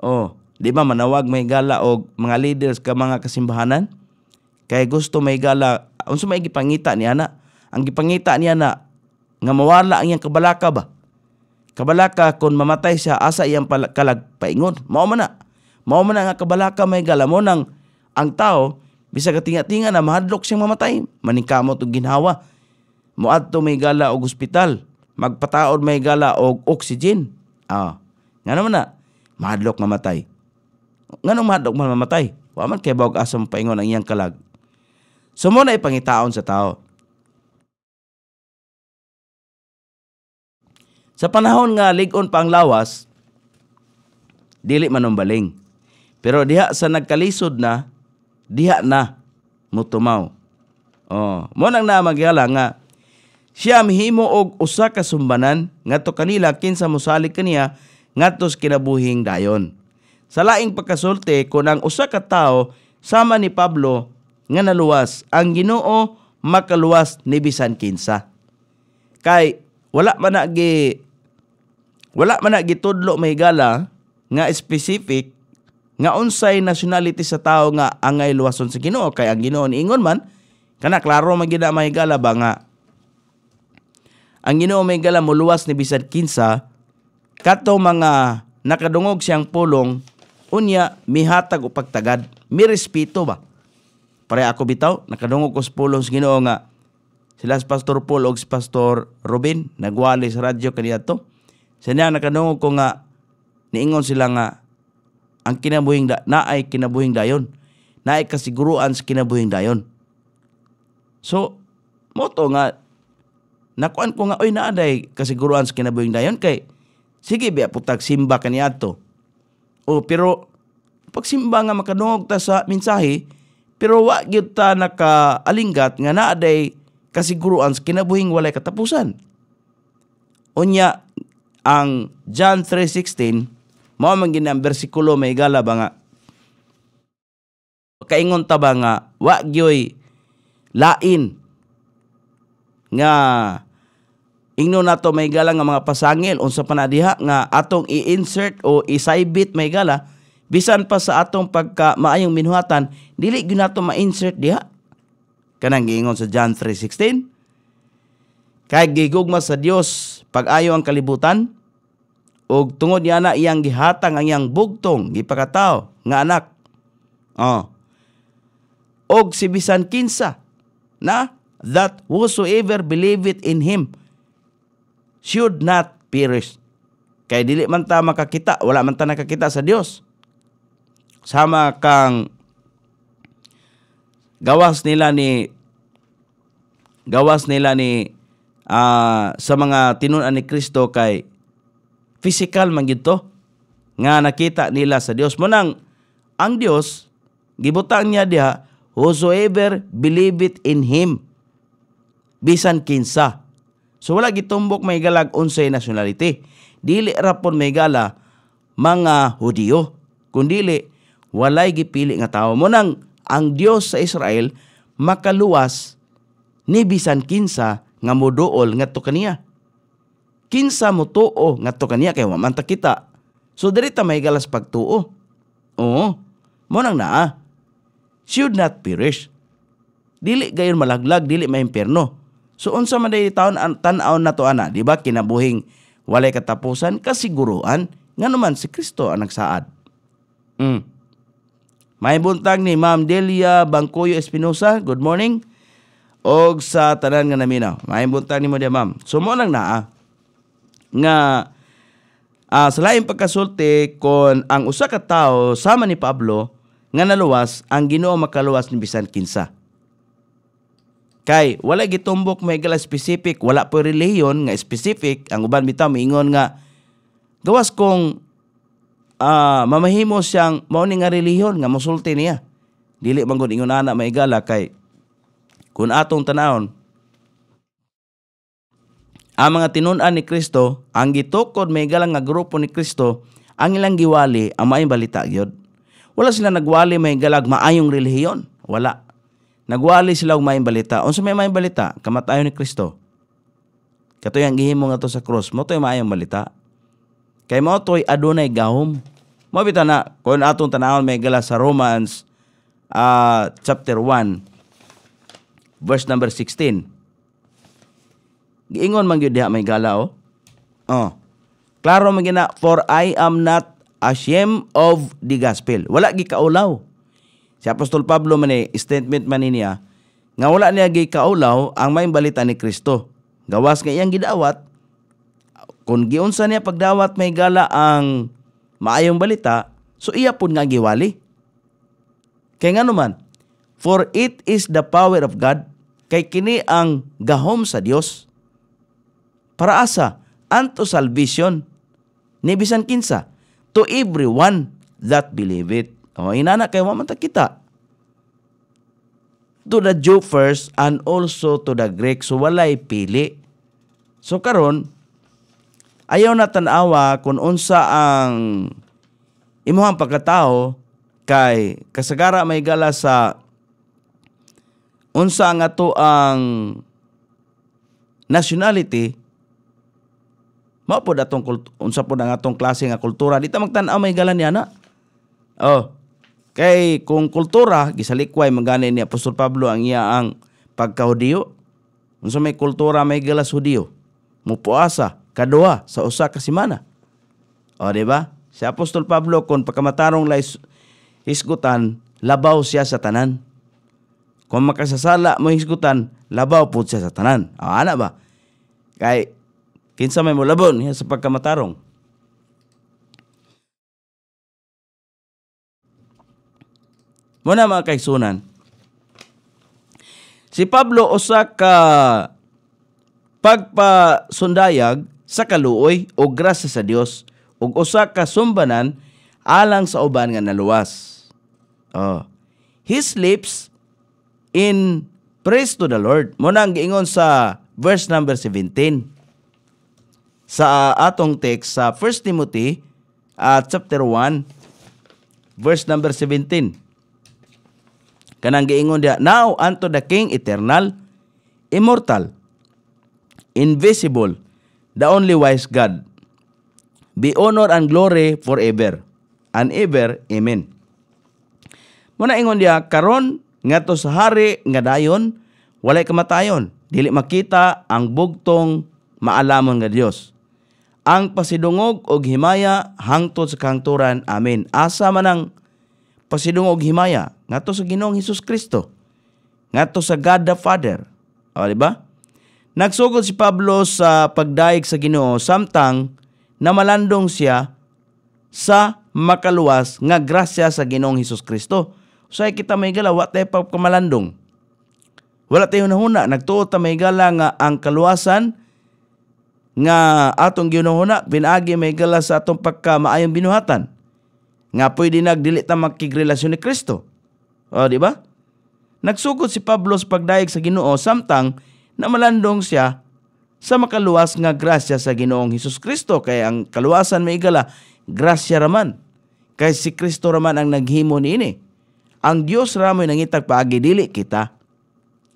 Oh, di ba manawag may gala og mga leaders ka mga kasimbahanan? Kay gusto may gala unsa may gipangita niya na? Ang gipangita niya na nga mawala ang iyang kabalaka ba? Kabalaka kon mamatay siya asa iyang kalag paingon. Mao man na. Mao man na nga kabalaka may gala mo nang ang tao bisag tinga-tinga na mahadlok siyang mamatay, maningkamot og ginhawa. Muadto may gala og ospital, magpataod may gala og oxygen. Ah, nga naman na, madlok mamatay. Nganong madlok man mamatay? Wa man kay bawag asa paingon ang iyang kalag. Sumo na ipangitaon sa tao. Sa panahon nga ligon pa ang lawas, dili manumbaling. Pero diha sa nagkalisod na, diha na mutumaw. Oh, mo nang na magyala nga siya mihimo og usa ka sumbanan ngadto kanila kinsa mosalig kaniya ngadtos kinabuhing dayon. Sa laing pagkasulte, pagkasulti ang usa ka tawo sama ni Pablo nga naluwas ang Ginoo makaluwas ni bisan kinsa. Kay wala man gi wala man na gitudlo mahigala nga specific nga unsay nationality sa tao nga angay luwason sa Ginoo kay ang Ginoo ingon man kana klaro man gid mahigala ba nga ang Ginoo may gala moluwas ni bisan kinsa Kato mga nakadungog siyang pulong, unya mihatag o pagtagad. Mi respeto ba? Pare ako bitaw, nakadungog ko sa pulong sa Ginoo nga sila si Pastor Paul o si Pastor Robin nagwali sa radyo kaniadto. Sa niya nakadungog ko nga niingon sila nga ang kinabuhing da, ay kinabuhing dayon. Naay kasiguruan sa kinabuhing dayon. So, moto nga nakuan ko nga oy naaday kasiguruan sa kinabuhing dayon kay Sige ba, putag simba kaniadto. O pero pagsimba nga makadungog ta sa mensahe, pero wa gyud ta nakaalinggat nga naa day kasiguruan sa kinabuhing walay katapusan. Unya ang John 3:16 mao man ang bersikulo may gala ba nga kaingon ta ba nga wa gyoy lain nga ingno nato may gala nga mga pasangil unsa panadiha nga atong i-insert o i may gala bisan pa sa atong pagka maayong minuhatan dili gyud nato ma-insert diha kanang giingon sa John 3:16 kay gigugma sa Dios pag-ayo ang kalibutan ug tungod niya na iyang gihatang ang iyang bugtong gipakatao nga anak oh og si bisan kinsa na that whosoever believeth in him should not perish. Kay dili man ta makakita, wala man ta nakakita sa Dios. Sama kang gawas nila ni gawas nila ni uh, sa mga tinunan ni Kristo kay physical man gid to nga nakita nila sa Dios mo nang ang Dios gibutang niya diha whosoever it in him bisan kinsa So wala gitumbok may galag unsay nationality. Dili rapon may gala mga Hudiyo. Kundili walay gipili nga tawo mo nang ang Dios sa Israel makaluwas ni bisan kinsa nga moduol ngadto kaniya. Kinsa mo tuo ngadto kaniya kay wa ta kita. So diri ta may galas pagtuo. Oo. Mo nang naa. Should not perish. Dili gayon malaglag, dili maimpierno So unsa man day taon an tan-aw to ana, di ba? Kinabuhing walay katapusan kasiguruan nganuman si Kristo ang nagsaad. Mm. May buntag ni Ma'am Delia Bangkoyo Espinosa. Good morning. Og sa tanan nga naminaw. May buntag ni mo dia, ma'am. Sumo mo nang naa nga ah, sa laing pagkasulti kon ang usa ka tawo sama ni Pablo nga naluwas ang Ginoo makaluwas ni bisan kinsa. Kay wala gitumbok may gala specific, wala po reliyon nga specific. Ang uban bitaw miingon nga gawas kong uh, mamahimo siyang mao nga reliyon nga mosulti niya. Dili man gud ingon ana may gala kay kun atong tanawon ang mga tinun-an ni Kristo, ang gitukod may galang nga grupo ni Kristo, ang ilang giwali ang maayong balita gyud. Wala sila nagwali may galag maayong relihiyon. Wala. Nagwali sila og maayong balita. Unsa may maayong balita? Kamatayon ni Kristo. Katoy ang gihimo nga to sa cross, mo toy maayong balita. Kay mo toy adunay gahom. Mo bitaw na kon atong tanawon may gala sa Romans uh, chapter 1 verse number 16. Giingon man gyud diha may gala oh. Oh. Klaro man gina for I am not ashamed of the gospel. Wala gi kaulaw. Si Apostol Pablo man statement man niya, ah, nga wala niya gay kaulaw ang may balita ni Kristo. Gawas nga iyang gidawat, kung giunsa niya pagdawat may gala ang maayong balita, so iya pun nga giwali. Kaya nga naman, for it is the power of God, kay kini ang gahom sa Dios. Para asa, anto salvation, ni bisan kinsa, to everyone that believe it. O oh, inana kay wa man ta kita. To the Jew first and also to the Greek. So walay pili. So karon ayaw na tanawa kung unsa ang imuhang pagkatao kay kasagara may gala sa unsa nga to ang nationality mao pod atong unsa pod ang atong klase nga kultura dito magtan-aw may gala niya na oh Kay kung kultura, gisalikway magani ni Apostol Pablo ang iya ang pagkahudiyo. Unsa may kultura may galas hudiyo. Mupuasa kadua, sa usa ka semana. O di ba? Si Apostol Pablo kon pagkamatarong lay hisgutan, labaw siya sa tanan. Kung makasasala mo hisgutan, labaw pud siya sa tanan. O ana ba? Kay kinsa may mulabon sa pagkamatarong. Muna mga kaigsunan. Si Pablo usa ka pagpasundayag sa kaluoy o grasya sa Dios ug usa ka sumbanan alang sa uban nga naluwas. Oh. He sleeps in praise to the Lord. Mo ang giingon sa verse number 17 sa atong text sa 1 Timothy uh, chapter 1 verse number 17. Kanang giingon dia, now unto the King eternal, immortal, invisible, the only wise God, be honor and glory forever, and ever, Amen. Muna ingon dia, karon ngadto sa hari nga dayon, walay kamatayon, dili makita ang bugtong maalamon nga Dios. Ang pasidungog og himaya hangtod sa kangturan. Amen. Asa man ang pasidungog himaya ngadto sa Ginoong Hesus Kristo ngadto sa God the Father o di ba nagsugod si Pablo sa pagdaig sa Ginoo samtang namalandong siya sa makaluwas nga grasya sa Ginoong Hesus Kristo so kita may galaw wa tayo pagkamalandong wala tayo nahuna nagtuo ta may gala nga ang kaluwasan nga atong ginahuna pinaagi may gala sa atong pagkamaayong binuhatan nga pwede nagdili ta makigrelasyon ni Kristo. O, di ba? Nagsukod si Pablo sa pagdayeg sa Ginoo samtang na malandong siya sa makaluwas nga grasya sa Ginoong Hesus Kristo kay ang kaluwasan may igala grasya raman kay si Kristo raman ang naghimo niini ang Dios ramoy nangitag paagi dili kita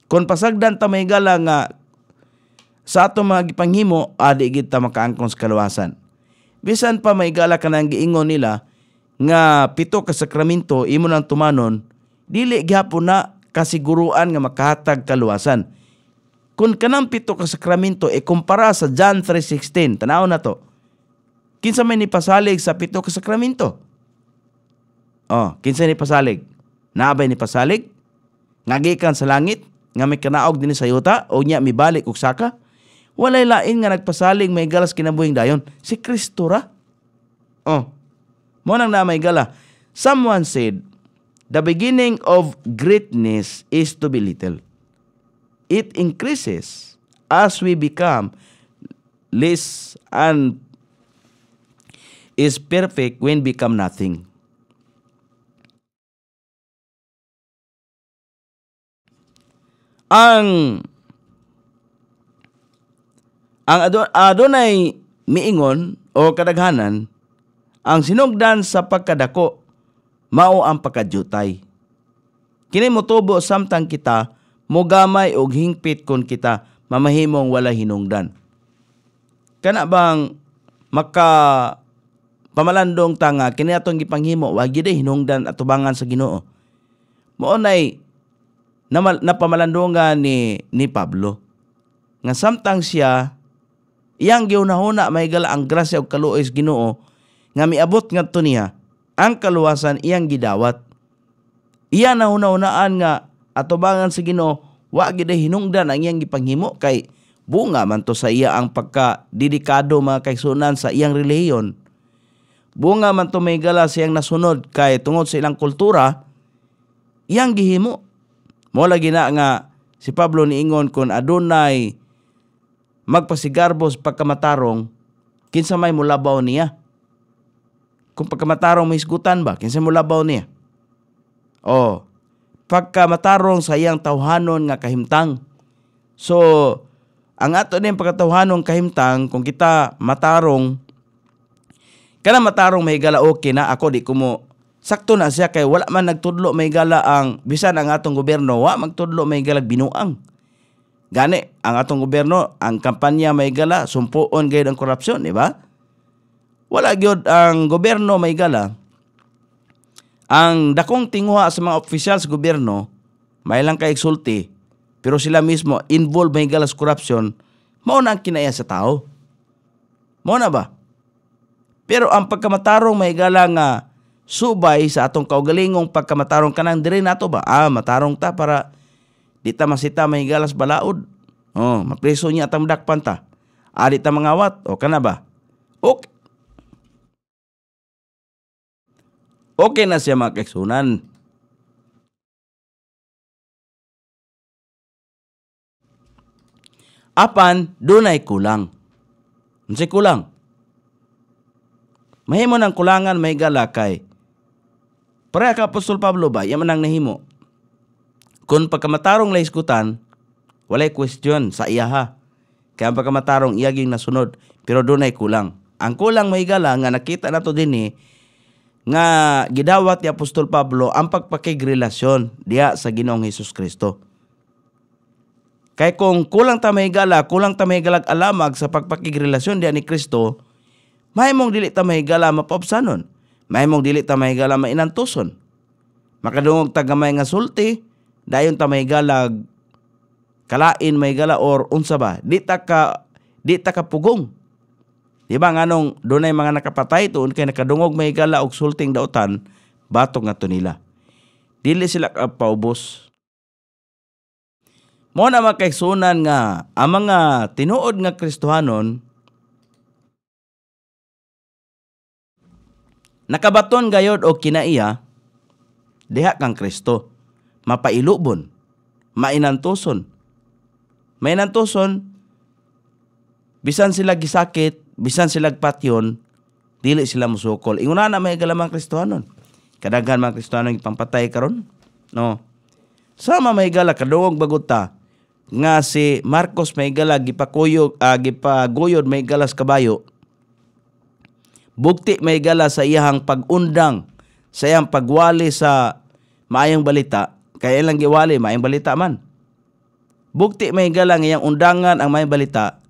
kon pasagdan ta may igala nga sa ato mga gipanghimo adi gid ta makaangkon sa kaluwasan bisan pa may igala kanang giingon nila nga pito ka sakramento imo nang tumanon dili gyapon na kasiguruan nga makahatag kaluwasan kun kanang pito ka sakramento e kumpara sa John 3:16 tanaw na to kinsa may ni pasalig sa pito ka sakramento oh kinsa ni pasalig naabay ni pasalig nagikan sa langit nga may kanaog dinhi sa yuta o nya mibalik og saka walay lain nga nagpasalig may galas kinabuhing dayon si Kristo ra oh mo nang namay gala. Someone said, the beginning of greatness is to be little. It increases as we become less and is perfect when become nothing. Ang ang adon, Adonay miingon o kadaghanan ang sinugdan sa pagkadako, mao ang pagkadyutay. Kini motubo samtang kita, mogamay og hingpit kon kita, mamahimong wala hinungdan. Kana bang maka pamalandong tanga kini atong gipanghimo wa gid hinungdan atubangan sa Ginoo. Mao nay napamalandonga ni ni Pablo nga samtang siya iyang giunahuna may gala ang grasya og kaluoy sa Ginoo nga miabot ngadto niya ang kaluwasan iyang gidawat. Iya na una-unaan nga atubangan sa Ginoo wa gid hinungdan ang iyang gipanghimo kay bunga man to sa iya ang pagka dedikado mga kaigsunan sa iyang relihiyon. Bunga man to may gala sa iyang nasunod kay tungod sa ilang kultura iyang gihimo. Mo lagi na nga si Pablo niingon kon adunay magpasigarbos pagkamatarong kinsa may mulabaw niya kung pagkamatarong may isgutan ba, kinsa mo labaw niya? Oh, pagkamatarong sa iyang tawhanon nga kahimtang. So, ang ato din pagkatawhanon kahimtang, kung kita matarong, kana matarong may gala okay na, ako di kumo, sakto na siya kay wala man nagtudlo may gala ang bisan ang atong gobyerno wa magtudlo may gala binuang gani ang atong gobyerno ang kampanya may gala sumpuon gayud ang korupsyon di ba wala gyud ang gobyerno may gala. Ang dakong tinguha sa mga officials sa gobyerno, may lang kay eksulti, pero sila mismo involved may gala sa korupsyon, mao na ang kinaya sa tao. Mao na ba? Pero ang pagkamatarong may gala nga subay sa atong kaugalingong pagkamatarong kanang diri nato ba? Ah, matarong ta para di ta masita may galas balaod. Oh, mapriso niya atang dakpan ta. Ari ah, ta mangawat wat, o kana ba? Okay, Okay na siya mga kaigsunan. Apan, dunay kulang. Unsay kulang? Mahimo ng kulangan may galakay. Para ka Apostol Pablo ba, yaman ang nahimo. Kung pagkamatarong laiskutan, walay question sa iya ha. Kaya ang pagkamatarong ging nasunod, pero dunay kulang. Ang kulang may gala nga nakita nato dinhi nga gidawat ni Apostol Pablo ang pagpakigrelasyon diya sa Ginoong Hesus Kristo. Kay kung kulang ta mahigala, kulang ta mahigalag alamag sa pagpakigrelasyon diya ni Kristo, mahimong dili ta mahigala mapapsanon. Mahimong dili ta mahigala mainantoson. Makadungog tagamay nga sulti, dayon ta mahigalag kalain mahigala or unsa ba? Di ta ka di ta ka pugong Di ba nganong dunay mga nakapatay tuon kay nakadungog may gala og sulting dautan batog nga nila. Dili sila kapaubos. Mo na makaigsunan nga ang mga tinuod nga Kristohanon nakabaton gayod og kinaiya diha kang Kristo mapailubon mainantuson mainantuson bisan sila gisakit bisan sila patyon dili sila musukol inguna na may galamang kristohanon kadaghan mga kristohanon ipampatay karon no sama may gala kadungog baguta nga si Marcos may gala gipakuyog uh, gipaguyod may galas kabayo bukti may gala sa iyang pagundang sa iyang pagwali sa maayong balita kaya lang giwali maayong balita man bukti may gala nga iyang undangan ang may balita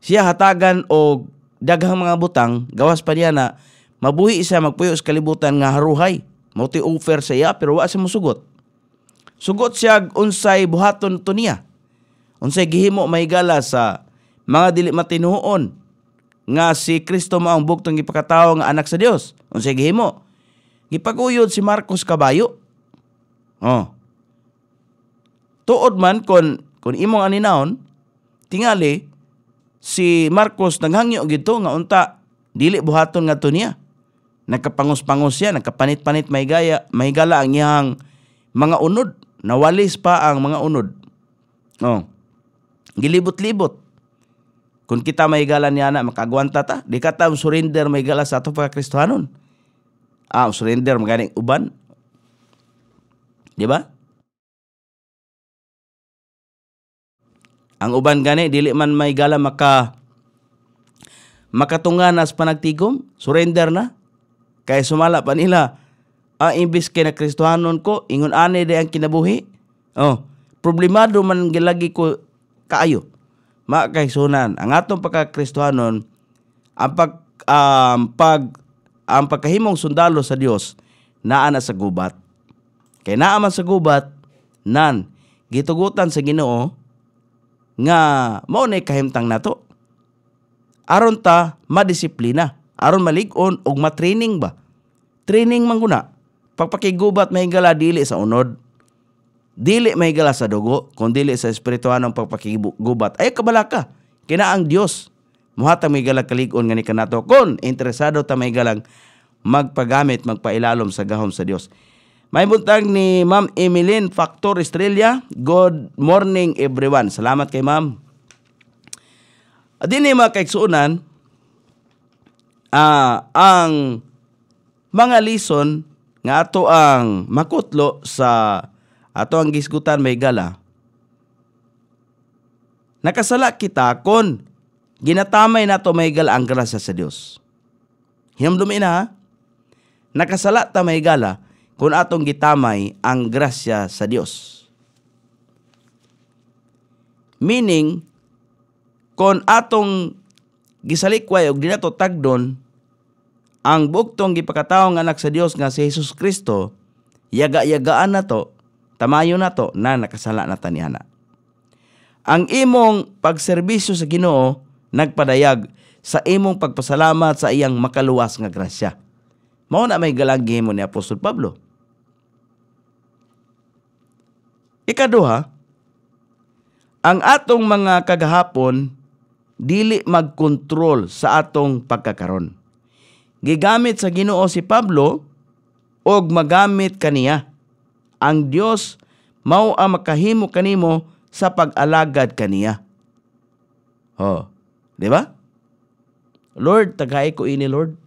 siya hatagan og daghang mga butang gawas pa niya na mabuhi siya magpuyo sa kalibutan nga haruhay mao offer siya pero wa siya mosugot sugot siya unsay buhaton to niya unsay gihimo may gala sa mga dili matinuon nga si Kristo mao ang bugtong gipakatawo nga anak sa Dios unsay gihimo gipaguyod si Marcos Kabayo oh tuod man kon kon imong aninahon tingali si Marcos naghangyo gito nga unta dili buhaton nga to niya. Nagkapangos-pangos siya, nagkapanit-panit may gaya, may gala ang iyang mga unod. Nawalis pa ang mga unod. Oh. Gilibot-libot. Kung kita may gala niya na, makagwanta ta. Di ka surrender may gala sa ato pa kristohanon. Ah, surrender, magaling uban. Di ba? Ang uban gani dili man may gala maka makatungan as panagtigom, surrender na. Kay sumala pa nila, ah, imbis kay na Kristohanon ko, ingon ani de ang kinabuhi. Oh, problemado man gilagi ko kaayo. Mga kaisunan, ang atong pagkakristohanon, ang pag, um, pag ang pagkahimong sundalo sa Dios naa na sa gubat. Kay naa man sa gubat nan gitugutan sa Ginoo nga mao nay kahimtang nato. Aron ta madisiplina, aron malig-on og ma-training ba. Training man guna. Pagpakigubat mahigala dili sa unod. Dili mahigala sa dugo, kun dili sa espirituhanong pagpakigubat. Ay kabalaka, ang Dios muhatag may galang kalig-on nga ni kanato kon interesado ta may galang magpagamit magpailalom sa gahom sa Dios may buntag ni Ma'am Emeline Factor Estrella. Good morning everyone. Salamat kay Ma'am. Din mga kaiksuunan, uh, ah, ang mga lison nga ato ang makutlo sa ato ang gisgutan may gala. Nakasala kita kon ginatamay nato may gala ang grasya sa Dios. Hinamdumi na ha? Nakasala ta may gala kung atong gitamay ang grasya sa Dios. Meaning, kung atong gisalikway og dinato tagdon ang buktong gipakataong anak sa Dios nga si Jesus Kristo, yaga-yagaan na to, tamayo na to na nakasala na tanihana. Ang imong pagserbisyo sa Ginoo nagpadayag sa imong pagpasalamat sa iyang makaluwas nga grasya. Mao na may galang gihimo ni Apostol Pablo Ikaduha, ang atong mga kagahapon dili magkontrol sa atong pagkakaron. Gigamit sa Ginoo si Pablo og magamit kaniya. Ang Dios mao ang makahimo kanimo sa pag-alagad kaniya. Oh, di ba? Lord, tagay ko ini Lord.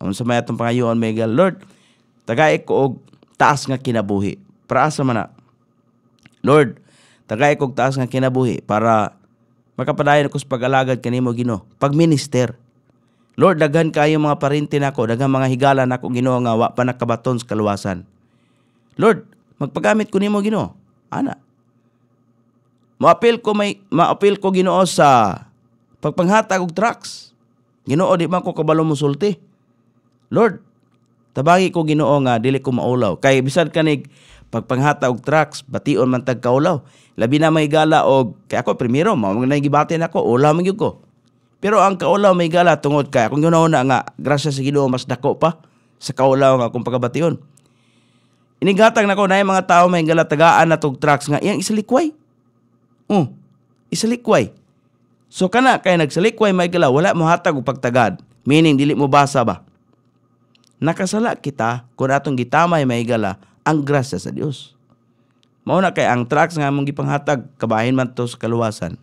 Ang sa may atong pangayoon, Mega, Lord, tagay ko og taas nga kinabuhi. Para sa mana, Lord, tagay kog taas nga kinabuhi para makapadayon ko sa pag-alagad kanimo Ginoo. Pagminister. Lord, daghan kayo mga parente nako, daghan mga higala nako Ginoo nga wa pa nakabaton sa kaluwasan. Lord, magpagamit ko nimo Ginoo. Ana. Maapil ko may maapil ko Ginoo sa pagpanghatag og trucks. Ginoo di man ko kabalo musulti. Lord, tabangi ko Ginoo nga dili ko maulaw. Kay bisan kanig pagpanghata og trucks bation man tag kaulaw labi na may gala og kay ako primero mao man nagibate nako ulaw man ko pero ang kaulaw may gala tungod kay akong ginawa na nga grasya sa Ginoo mas dako pa sa kaulaw nga akong pagabation inigatag nako na yung mga tao may gala tagaan na tog trucks nga iyang isalikway oh isalikway So kana kay nagsalikway may gala wala mo hatag og pagtagad, meaning dili mo basa ba. Nakasala kita kun atong gitamay may gala ang grasya sa Dios. Mao na kay ang tracks nga among gipanghatag kabahin man to sa kaluwasan.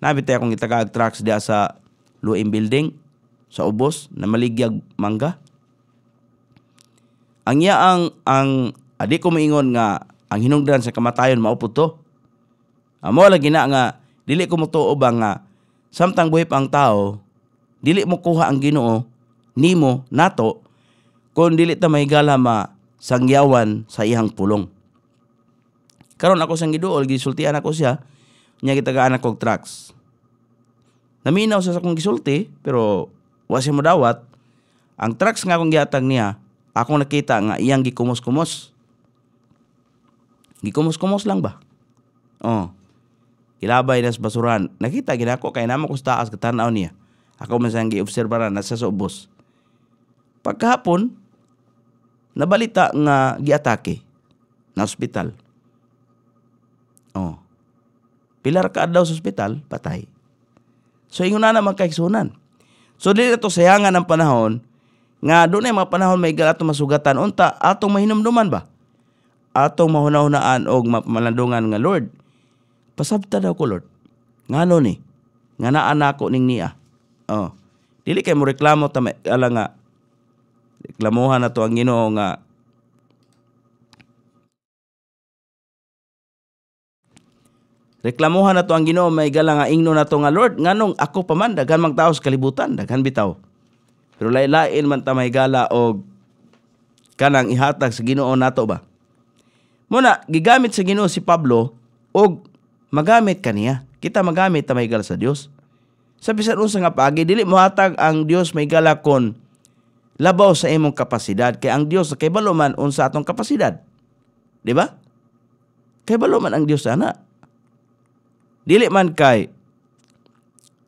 Nabi tayo akong itagag tracks diya sa Luim Building sa ubos na maligyag mangga. Ang iya ang ang adi ah, ko moingon nga ang hinungdan sa kamatayon mao puto. Amo ah, lagi na nga dili ko motuo ba nga samtang buhi pa ang tao dili mo kuha ang Ginoo nimo nato kung dili ta mahigala ma sangyawan sa ihang pulong. Karon ako sang giduol gisultian ako siya nya gitagaan ako og tracks. Naminaw sa akong gisulti pero wasi mo dawat. Ang tracks nga akong gihatag niya, ako nakita nga iyang gikumos-kumos. Gikumos-kumos lang ba? Oh. Kilabay na sa basuran. Nakita ginako kay namo ko sa taas katanaw niya. Ako man sang giobserbaran na sa subos. Pagkahapon, nabalita nga giatake na ospital. Oh. Pilar ka daw sa ospital, patay. So ingon na naman kaigsunan. So dili ato sayangan ang panahon nga doon ay mga panahon may galato masugatan unta atong mahinumduman ba? Atong mahuna-hunaan og malandungan nga Lord. Pasabta daw ko Lord. Ngano ni? Nga naa nako ning niya. Oh. Dili kay mo reklamo ta ala nga reklamohan na to ang Ginoo nga Reklamohan na to ang Ginoo may gala nga ingno na to nga Lord nganong ako pa man daghan mang taos kalibutan daghan bitaw. Pero lain-lain man ta may gala og kanang ihatag sa Ginoo nato ba. Muna gigamit sa Ginoo si Pablo og magamit kaniya. Kita magamit ta may gala sa Dios. Sa bisan unsa nga pagi dili mo hatag ang Dios may gala kon labaw sa imong kapasidad kay ang Dios kay baluman unsa atong kapasidad. Di ba? Kay baluman ang Dios sana. Dili man kay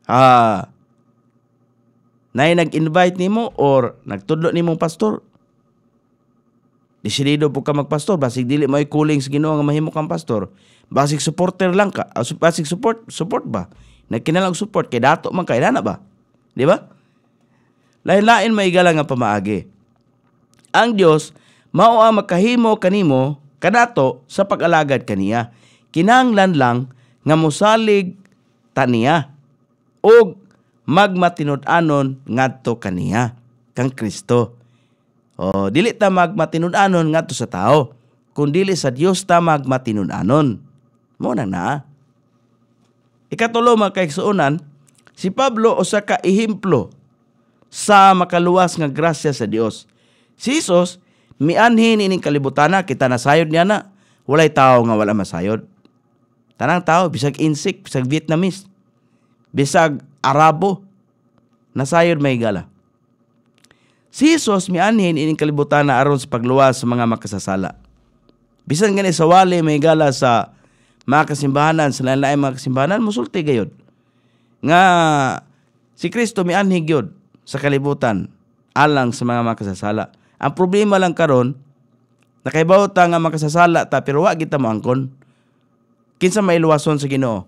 ah nay nag-invite nimo or nagtudlo nimong pastor. Desidido po ka magpastor basig dili mo kuling sa Ginoo nga mahimo kang pastor. Basig supporter lang ka. Ah, Basic support support ba? Nagkinalang support kay dato man kay na ba? Di ba? Lain-lain maigala nga pamaagi. Ang Dios mao ang makahimo kanimo kadato sa pag-alagad kaniya. Kinanglan lang nga mosalig taniya og magmatinud-anon ngadto kaniya kang Kristo. O dili ta magmatinud-anon ngadto sa tao, kundi sa Dios ta magmatinud-anon. Mo na na. Ikatulo mga kaigsuonan, si Pablo usa ka ehemplo sa makaluwas nga grasya sa Dios. Si Isos, mianhin ining kalibutana kita nasayod niya na. Walay tao nga wala masayod. Tanang tao, bisag insik, bisag Vietnamese, bisag Arabo, nasayod may gala. Si Jesus mianhin ining kalibutan na aron sa pagluwas sa mga makasasala. Bisan gani sa wali may gala sa mga kasimbahanan, sa lain-lain mga kasimbahanan, musulti gayod. Nga si Kristo mianhin gyud sa kalibutan alang sa mga makasasala. Ang problema lang karon nakaibaw ta nga makasasala ta pero wa kita moangkon. Kinsa mailuwason sa Ginoo?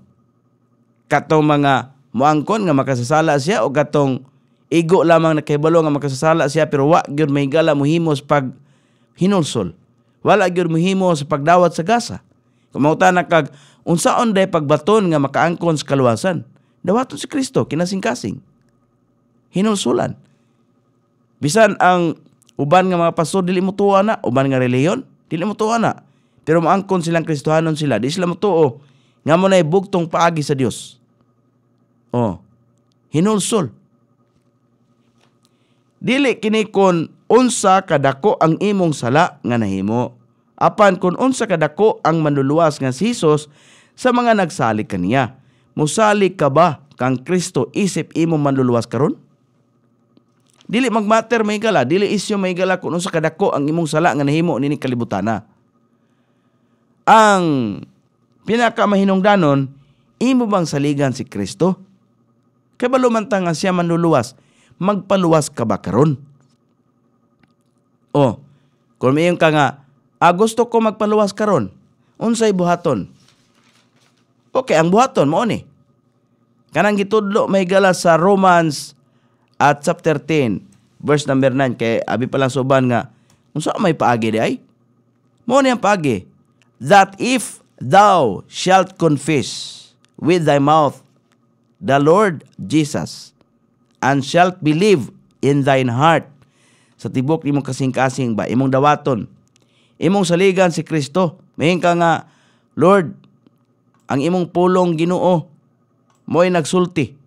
Katong mga moangkon nga makasasala siya o katong igo lamang nakaibalo nga makasasala siya pero wa gyud may gala muhimos pag hinulsol. Wala gyud muhimo sa pagdawat sa gasa. Kumauta na kag unsaon day pagbaton nga makaangkon sa kaluwasan. Dawaton si Kristo kinasingkasing hinulsulan. Bisan ang uban nga mga pastor dili mo na, uban nga reliyon dili mo na. Pero maangkon silang Kristohanon sila, di sila mo nga mo na ibugtong paagi sa Dios. Oh, Hinulsul. Dili kini kon unsa kadako ang imong sala nga nahimo. Apan kon unsa kadako ang manluluwas nga si Hesus sa mga nagsalik kaniya. Musalik ka ba kang Kristo isip imong manluluwas karon? Dili magmatter may gala, dili isyo may gala kung sa kadako ang imong sala nga nahimo nini kalibutana. Ang mahinungdanon imo bang saligan si Kristo? Kay balumantang nga siya manluluwas, magpaluwas ka ba karon? Oh, kung mayong ka nga, ah, gusto ko magpaluwas karon. Unsay buhaton? Okay, ang buhaton mo ni. Kanang gitudlo may gala sa Romans at chapter 10 verse number 9 kay abi pa lang suban nga unsa may paagi di ay mo ni ang paagi that if thou shalt confess with thy mouth the Lord Jesus and shalt believe in thine heart sa tibok imong kasing-kasing ba imong dawaton imong saligan si Kristo mahing ka nga Lord ang imong pulong Ginoo mo'y nagsulti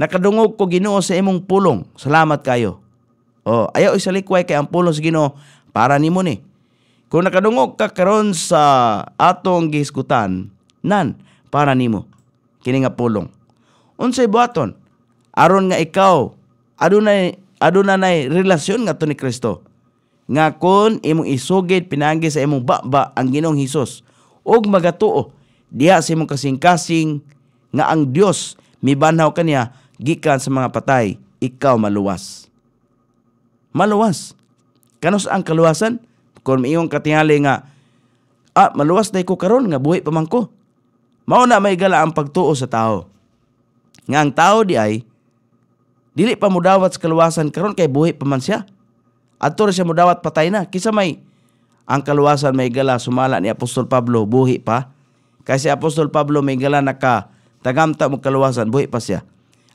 Nakadungog ko Ginoo sa imong pulong. Salamat kayo. Oh, ayaw isalikway kay ang pulong sa Ginoo para nimo ni. Kung nakadungog ka karon sa atong gihiskutan, nan para nimo kini nga pulong. Unsay buhaton? Aron nga ikaw adunay nay relasyon nga to ni Kristo. Nga kun imong isugid pinanggi sa imong baba ang Ginoong Hesus ug magatuo diha sa imong kasing-kasing nga ang Dios mibanhaw kaniya gikan sa mga patay, ikaw maluwas. Maluwas. Kanos ang kaluwasan? Kung iyong katingali nga, ah, maluwas na ko karon nga buhi pa man ko. Mao na may gala ang pagtuo sa tao. Nga ang tao di ay, dili pa mudawat sa kaluwasan karon kay buhi pa man siya. Adto siya mudawat patay na kisa may ang kaluwasan may gala sumala ni Apostol Pablo buhi pa. Kasi Apostol Pablo may gala naka tagamta mo kaluwasan buhi pa siya.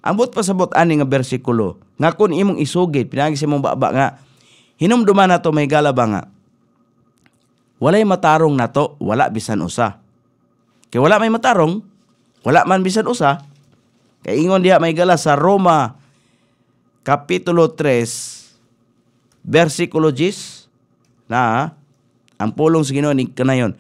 Ambot pa pasabot ani nga bersikulo. Nga kun imong isugid, pinagi sa imong baba nga, hinumduman to may galaba nga, walay matarong na to, wala bisan usa. Kay wala may matarong, wala man bisan usa. Kay ingon diha may gala sa Roma kapitulo 3 versikulo 10 na ang pulong sa Ginoo ni kanayon.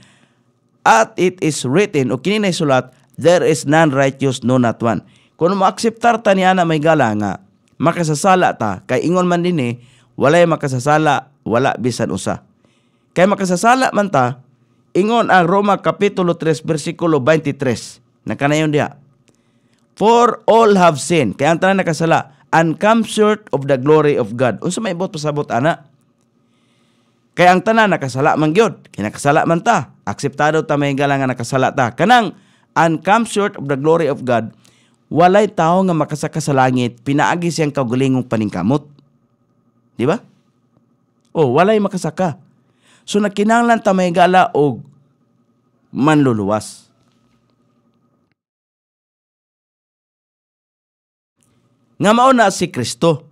At it is written o kininay sulat, there is none righteous no not one. Kung maakseptar ta niya na may gala nga, makasasala ta, kay ingon man din eh, walay makasasala, wala bisan usa. Kay makasasala man ta, ingon ang Roma Kapitulo 3, versikulo 23, nakanayon dia. For all have sinned, kaya ang tanan nakasala, and come short of the glory of God. Unsa may ibot pasabot ana? Kaya ang tanan nakasala man gyud, kay nakasala man ta. Akseptado ta may galang nga nakasala ta. Kanang and come short of the glory of God walay tao nga makasaka sa langit pinaagi siyang kagulingong paningkamot. Di ba? O, walay makasaka. So nakinanglan ta may gala og manluluwas. Nga mao na si Kristo.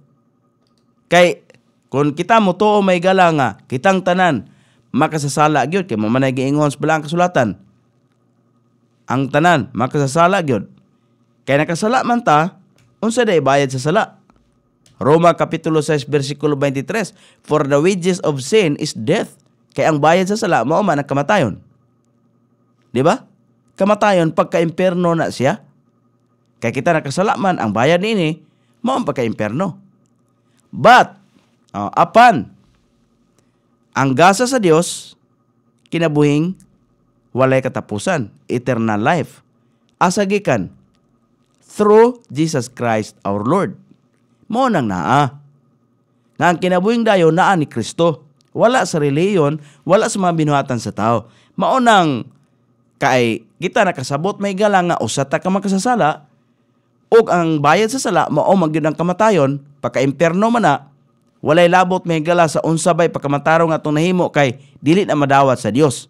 Kay kung kita mo to may gala nga kitang tanan makasasala gyud kay mamanay giingon sa balang kasulatan. Ang tanan makasasala gyud kaya nakasala man ta, unsa day bayad sa sala. Roma Kapitulo 6, versikulo 23, For the wages of sin is death. Kaya ang bayad sa sala, mao man ang kamatayon. Di ba? Kamatayon pagka-imperno na siya. Kaya kita nakasala man, ang bayad ni ini, mao ang pagka-imperno. But, uh, apan, ang gasa sa Dios, kinabuhing, walay katapusan, eternal life. Asagikan, through Jesus Christ our Lord. Mo nang naa. Nga ang kinabuhing dayo naa ni Kristo. Wala sa reliyon, wala sa mga binuhatan sa tao. Mao nang kay kita nakasabot may galang nga usa ta ka makasasala ug ang bayad sa sala mao magyud ang kamatayon pagka impierno man na walay labot may gala sa unsabay pagkamataro nga atong nahimo kay dili na madawat sa Dios.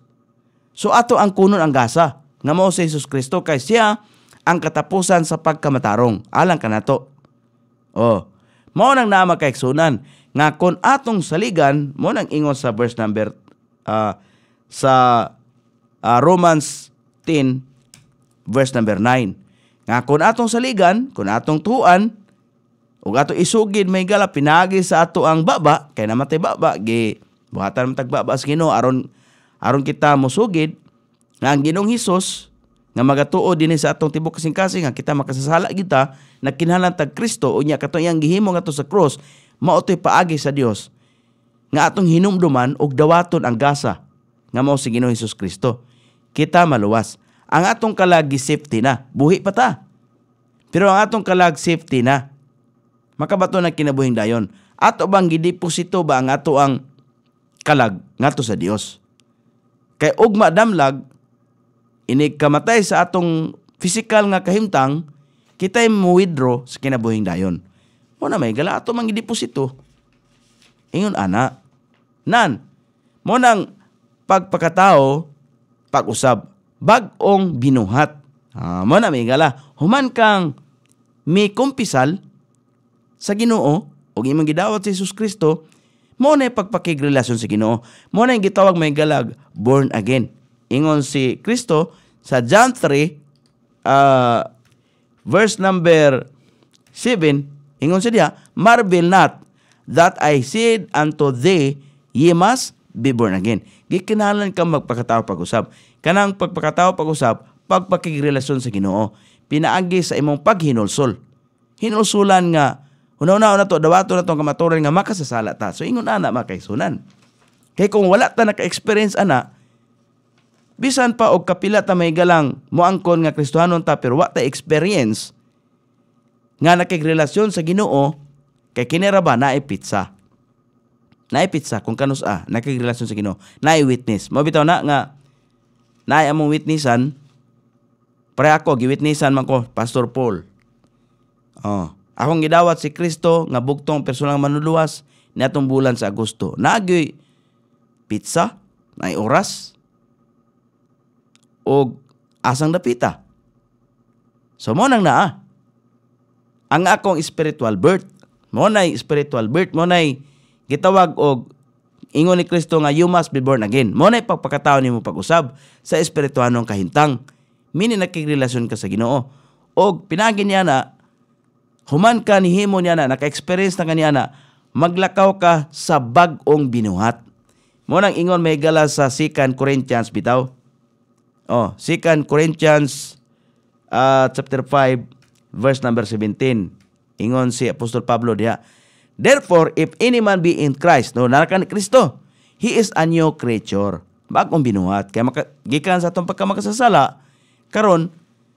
So ato ang kunon ang gasa nga mao si Jesus Kristo kay siya ang katapusan sa pagkamatarong. Alang ka na to. Oh, mo nang nama kay nga kon atong saligan mo nang ingon sa verse number uh, sa uh, Romans 10 verse number 9. Nga kon atong saligan, kon atong tuan ug ato isugid may gala pinagi sa ato ang baba kay namatay baba gi buhatan man tagbaba sa Ginoo aron aron kita mosugid nga ang ginong Hesus nga magatuo dinhi sa atong tibok kasing-kasing nga kita makasasala kita na kinahanglan tag Kristo unya kato iyang gihimo nga to sa cross mao paagi sa Dios nga atong hinumduman og dawaton ang gasa nga mao si Ginoo Hesus Kristo kita maluwas ang atong kalag safety na buhi pa ta pero ang atong kalag safety na makabato na kinabuhing dayon ato bang gidiposito ba ang ato ang kalag ngato sa Dios kay ugma damlag inigkamatay sa atong physical nga kahimtang, kita mo-withdraw sa kinabuhing dayon. Mo na may gala ato mang deposito. Ingon ana. Nan, mo nang pagpakatao, pag-usab, bagong binuhat. Ah, mo na may gala. Human kang may kumpisal sa ginoo, o imong gidawat si Jesus Kristo, mo na pagpakigrelasyon sa ginoo. Mo na gitawag may galag, born again ingon si Kristo sa John 3 uh, ah, verse number 7 ingon siya marvel not that I said unto thee ye must be born again gikinalan ka magpakatao pag-usab kanang pagpakatao pag-usab pagpakigrelasyon sa Ginoo pinaagi sa imong paghinulsol hinulsulan nga una-una na to dawato na tong kamaturan nga makasasala ta so ingon ana makaisunan kay kung wala ta naka-experience ana bisan pa og kapila ta may galang muangkon nga Kristohanon ta pero wa ta experience nga nakigrelasyon sa Ginoo kay kinera ba naay pizza. Naay pizza kung kanus a nakigrelasyon sa Ginoo, naay witness. Mo bitaw na nga naay among witnessan Pre ako giwitnessan man ko Pastor Paul. Oh, akong gidawat si Kristo nga bugtong personal manuluwas niatong bulan sa Agosto. Naagyoy pizza, naay oras, o asang dapita. So mo nang naa. Ang akong spiritual birth, mo nay spiritual birth, mo nay gitawag og ingon ni Kristo nga you must be born again. Mo nay pagpakatao nimo pag-usab sa espirituhanong kahintang. Mini nakigrelasyon ka sa Ginoo. Og pinagi niya na human ka ni himo niya na naka-experience na kaniya na maglakaw ka sa bag-ong binuhat. Mo nang ingon may gala sa 2 Corinthians bitaw Oh, Second Corinthians uh, chapter 5 verse number 17. Ingon si Apostol Pablo diha. Therefore, if any man be in Christ, no, narakan ni Kristo, he is a new creature. Bagong binuhat. Kaya maka, gikan sa atong pagkamakasasala, karon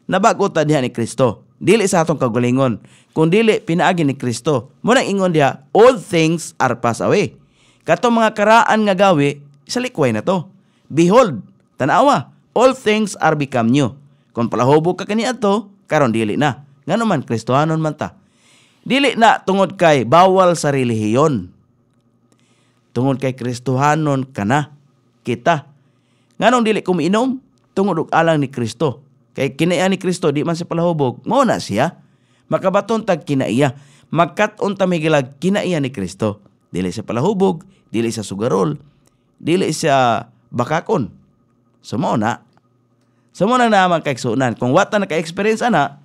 nabago ta diha ni Kristo. Dili sa atong kagalingon, kun dili pinaagi ni Kristo. Mo nang ingon diha, all things are passed away. Katong mga karaan nga gawi, likway na to. Behold, tanawa, all things are become new. Kung palahobo ka kani ato, karon dili na. Ngano man Kristohanon man ta. Dili na tungod kay bawal sa relihiyon. Tungod kay Kristohanon ka na. kita. Nganong dili kumiinom tungod og alang ni Kristo. Kay kinaiya ni Kristo di man sa palahubog, mo na siya. Makabaton tag kinaiya. Magkaton ta migilag kinaiya ni Kristo. Dili sa palahubog, dili sa sugarol, dili siya bakakon. Sumo so, na So mo na naman kaiksunan. Kung wata na ka-experience ana,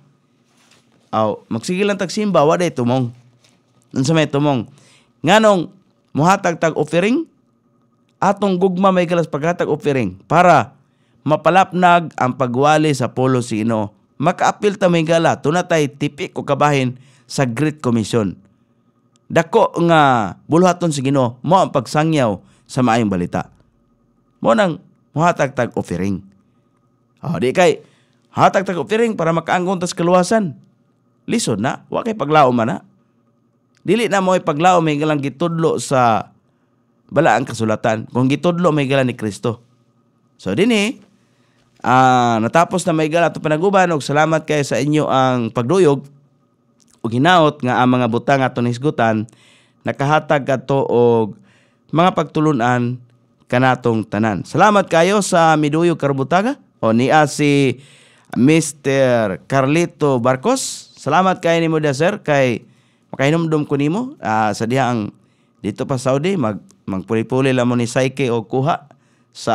aw, magsigil lang tagsimba, wala tumong. Unsa may tumong. Nga Nganong, muhatag tag offering, atong gugma may kalas paghatag offering para mapalapnag ang pagwali sa polo sino. appeal ta may gala, tunatay tipik o kabahin sa Great Commission. Dako nga bulhaton si Ginoo mo ang pagsangyaw sa maayong balita. Mo nang muhatag tag offering. Oh, di kay hatag takop tiring para makaangkon tas kaluwasan. Lison na, wa kay paglaom man na. Dili na mo'y paglaom may galang gitudlo sa bala ang kasulatan. Kung gitudlo may galang ni Kristo. So dini, uh, natapos na may gala ato panaguban og salamat kay sa inyo ang pagduyog ug ginaot nga ang mga butang aton hisgutan nakahatag kadto og mga pagtulunan kanatong tanan. Salamat kayo sa Miduyog Karbutaga. O niya si Mr. Carlito Barcos. Salamat kay nimo da sir kay dum ko nimo uh, sa diha ang dito pa Saudi mag magpuli-puli lamo ni Saike o kuha sa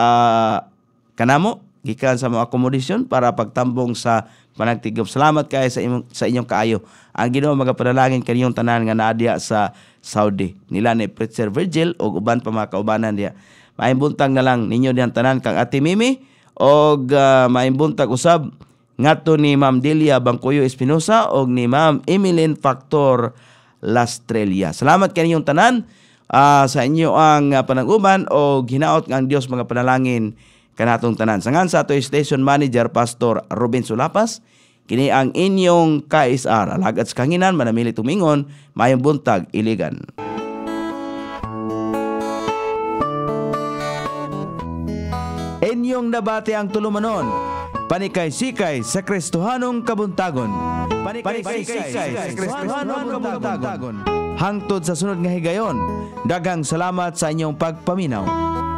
kanamo gikan sa mga akomodasyon para pagtambong sa panagtigom. Salamat kay sa inyong, sa inyong kaayo. Ang Ginoo magapanalangin kaniyong tanan nga naa sa Saudi. Nila ni Preacher Virgil o uban pa mga kaubanan diha. Maayong buntag na lang ninyo diyan tanan kang Ate Mimi og uh, ah, maimbuntag usab ngato ni Ma'am Delia Bangkuyo Espinosa og ni Ma'am Emeline Factor Lastrelia. Salamat kaninyong tanan uh, sa inyo ang uh, ah, panag-uban o hinaot nga ang Dios mga panalangin kanatong tanan. Sangan sa ato station manager Pastor Ruben Sulapas kini ang inyong KSR alagad sa kanginan manamili tumingon mayong buntag iligan. Inyong nabate ang tulumanon. Panikay-sikay sa Kristohanong kabuntagon. Panikay-sikay sa Kristohanong kabuntagon. Hangtod sa sunod nga higayon, daghang salamat sa inyong pagpaminaw.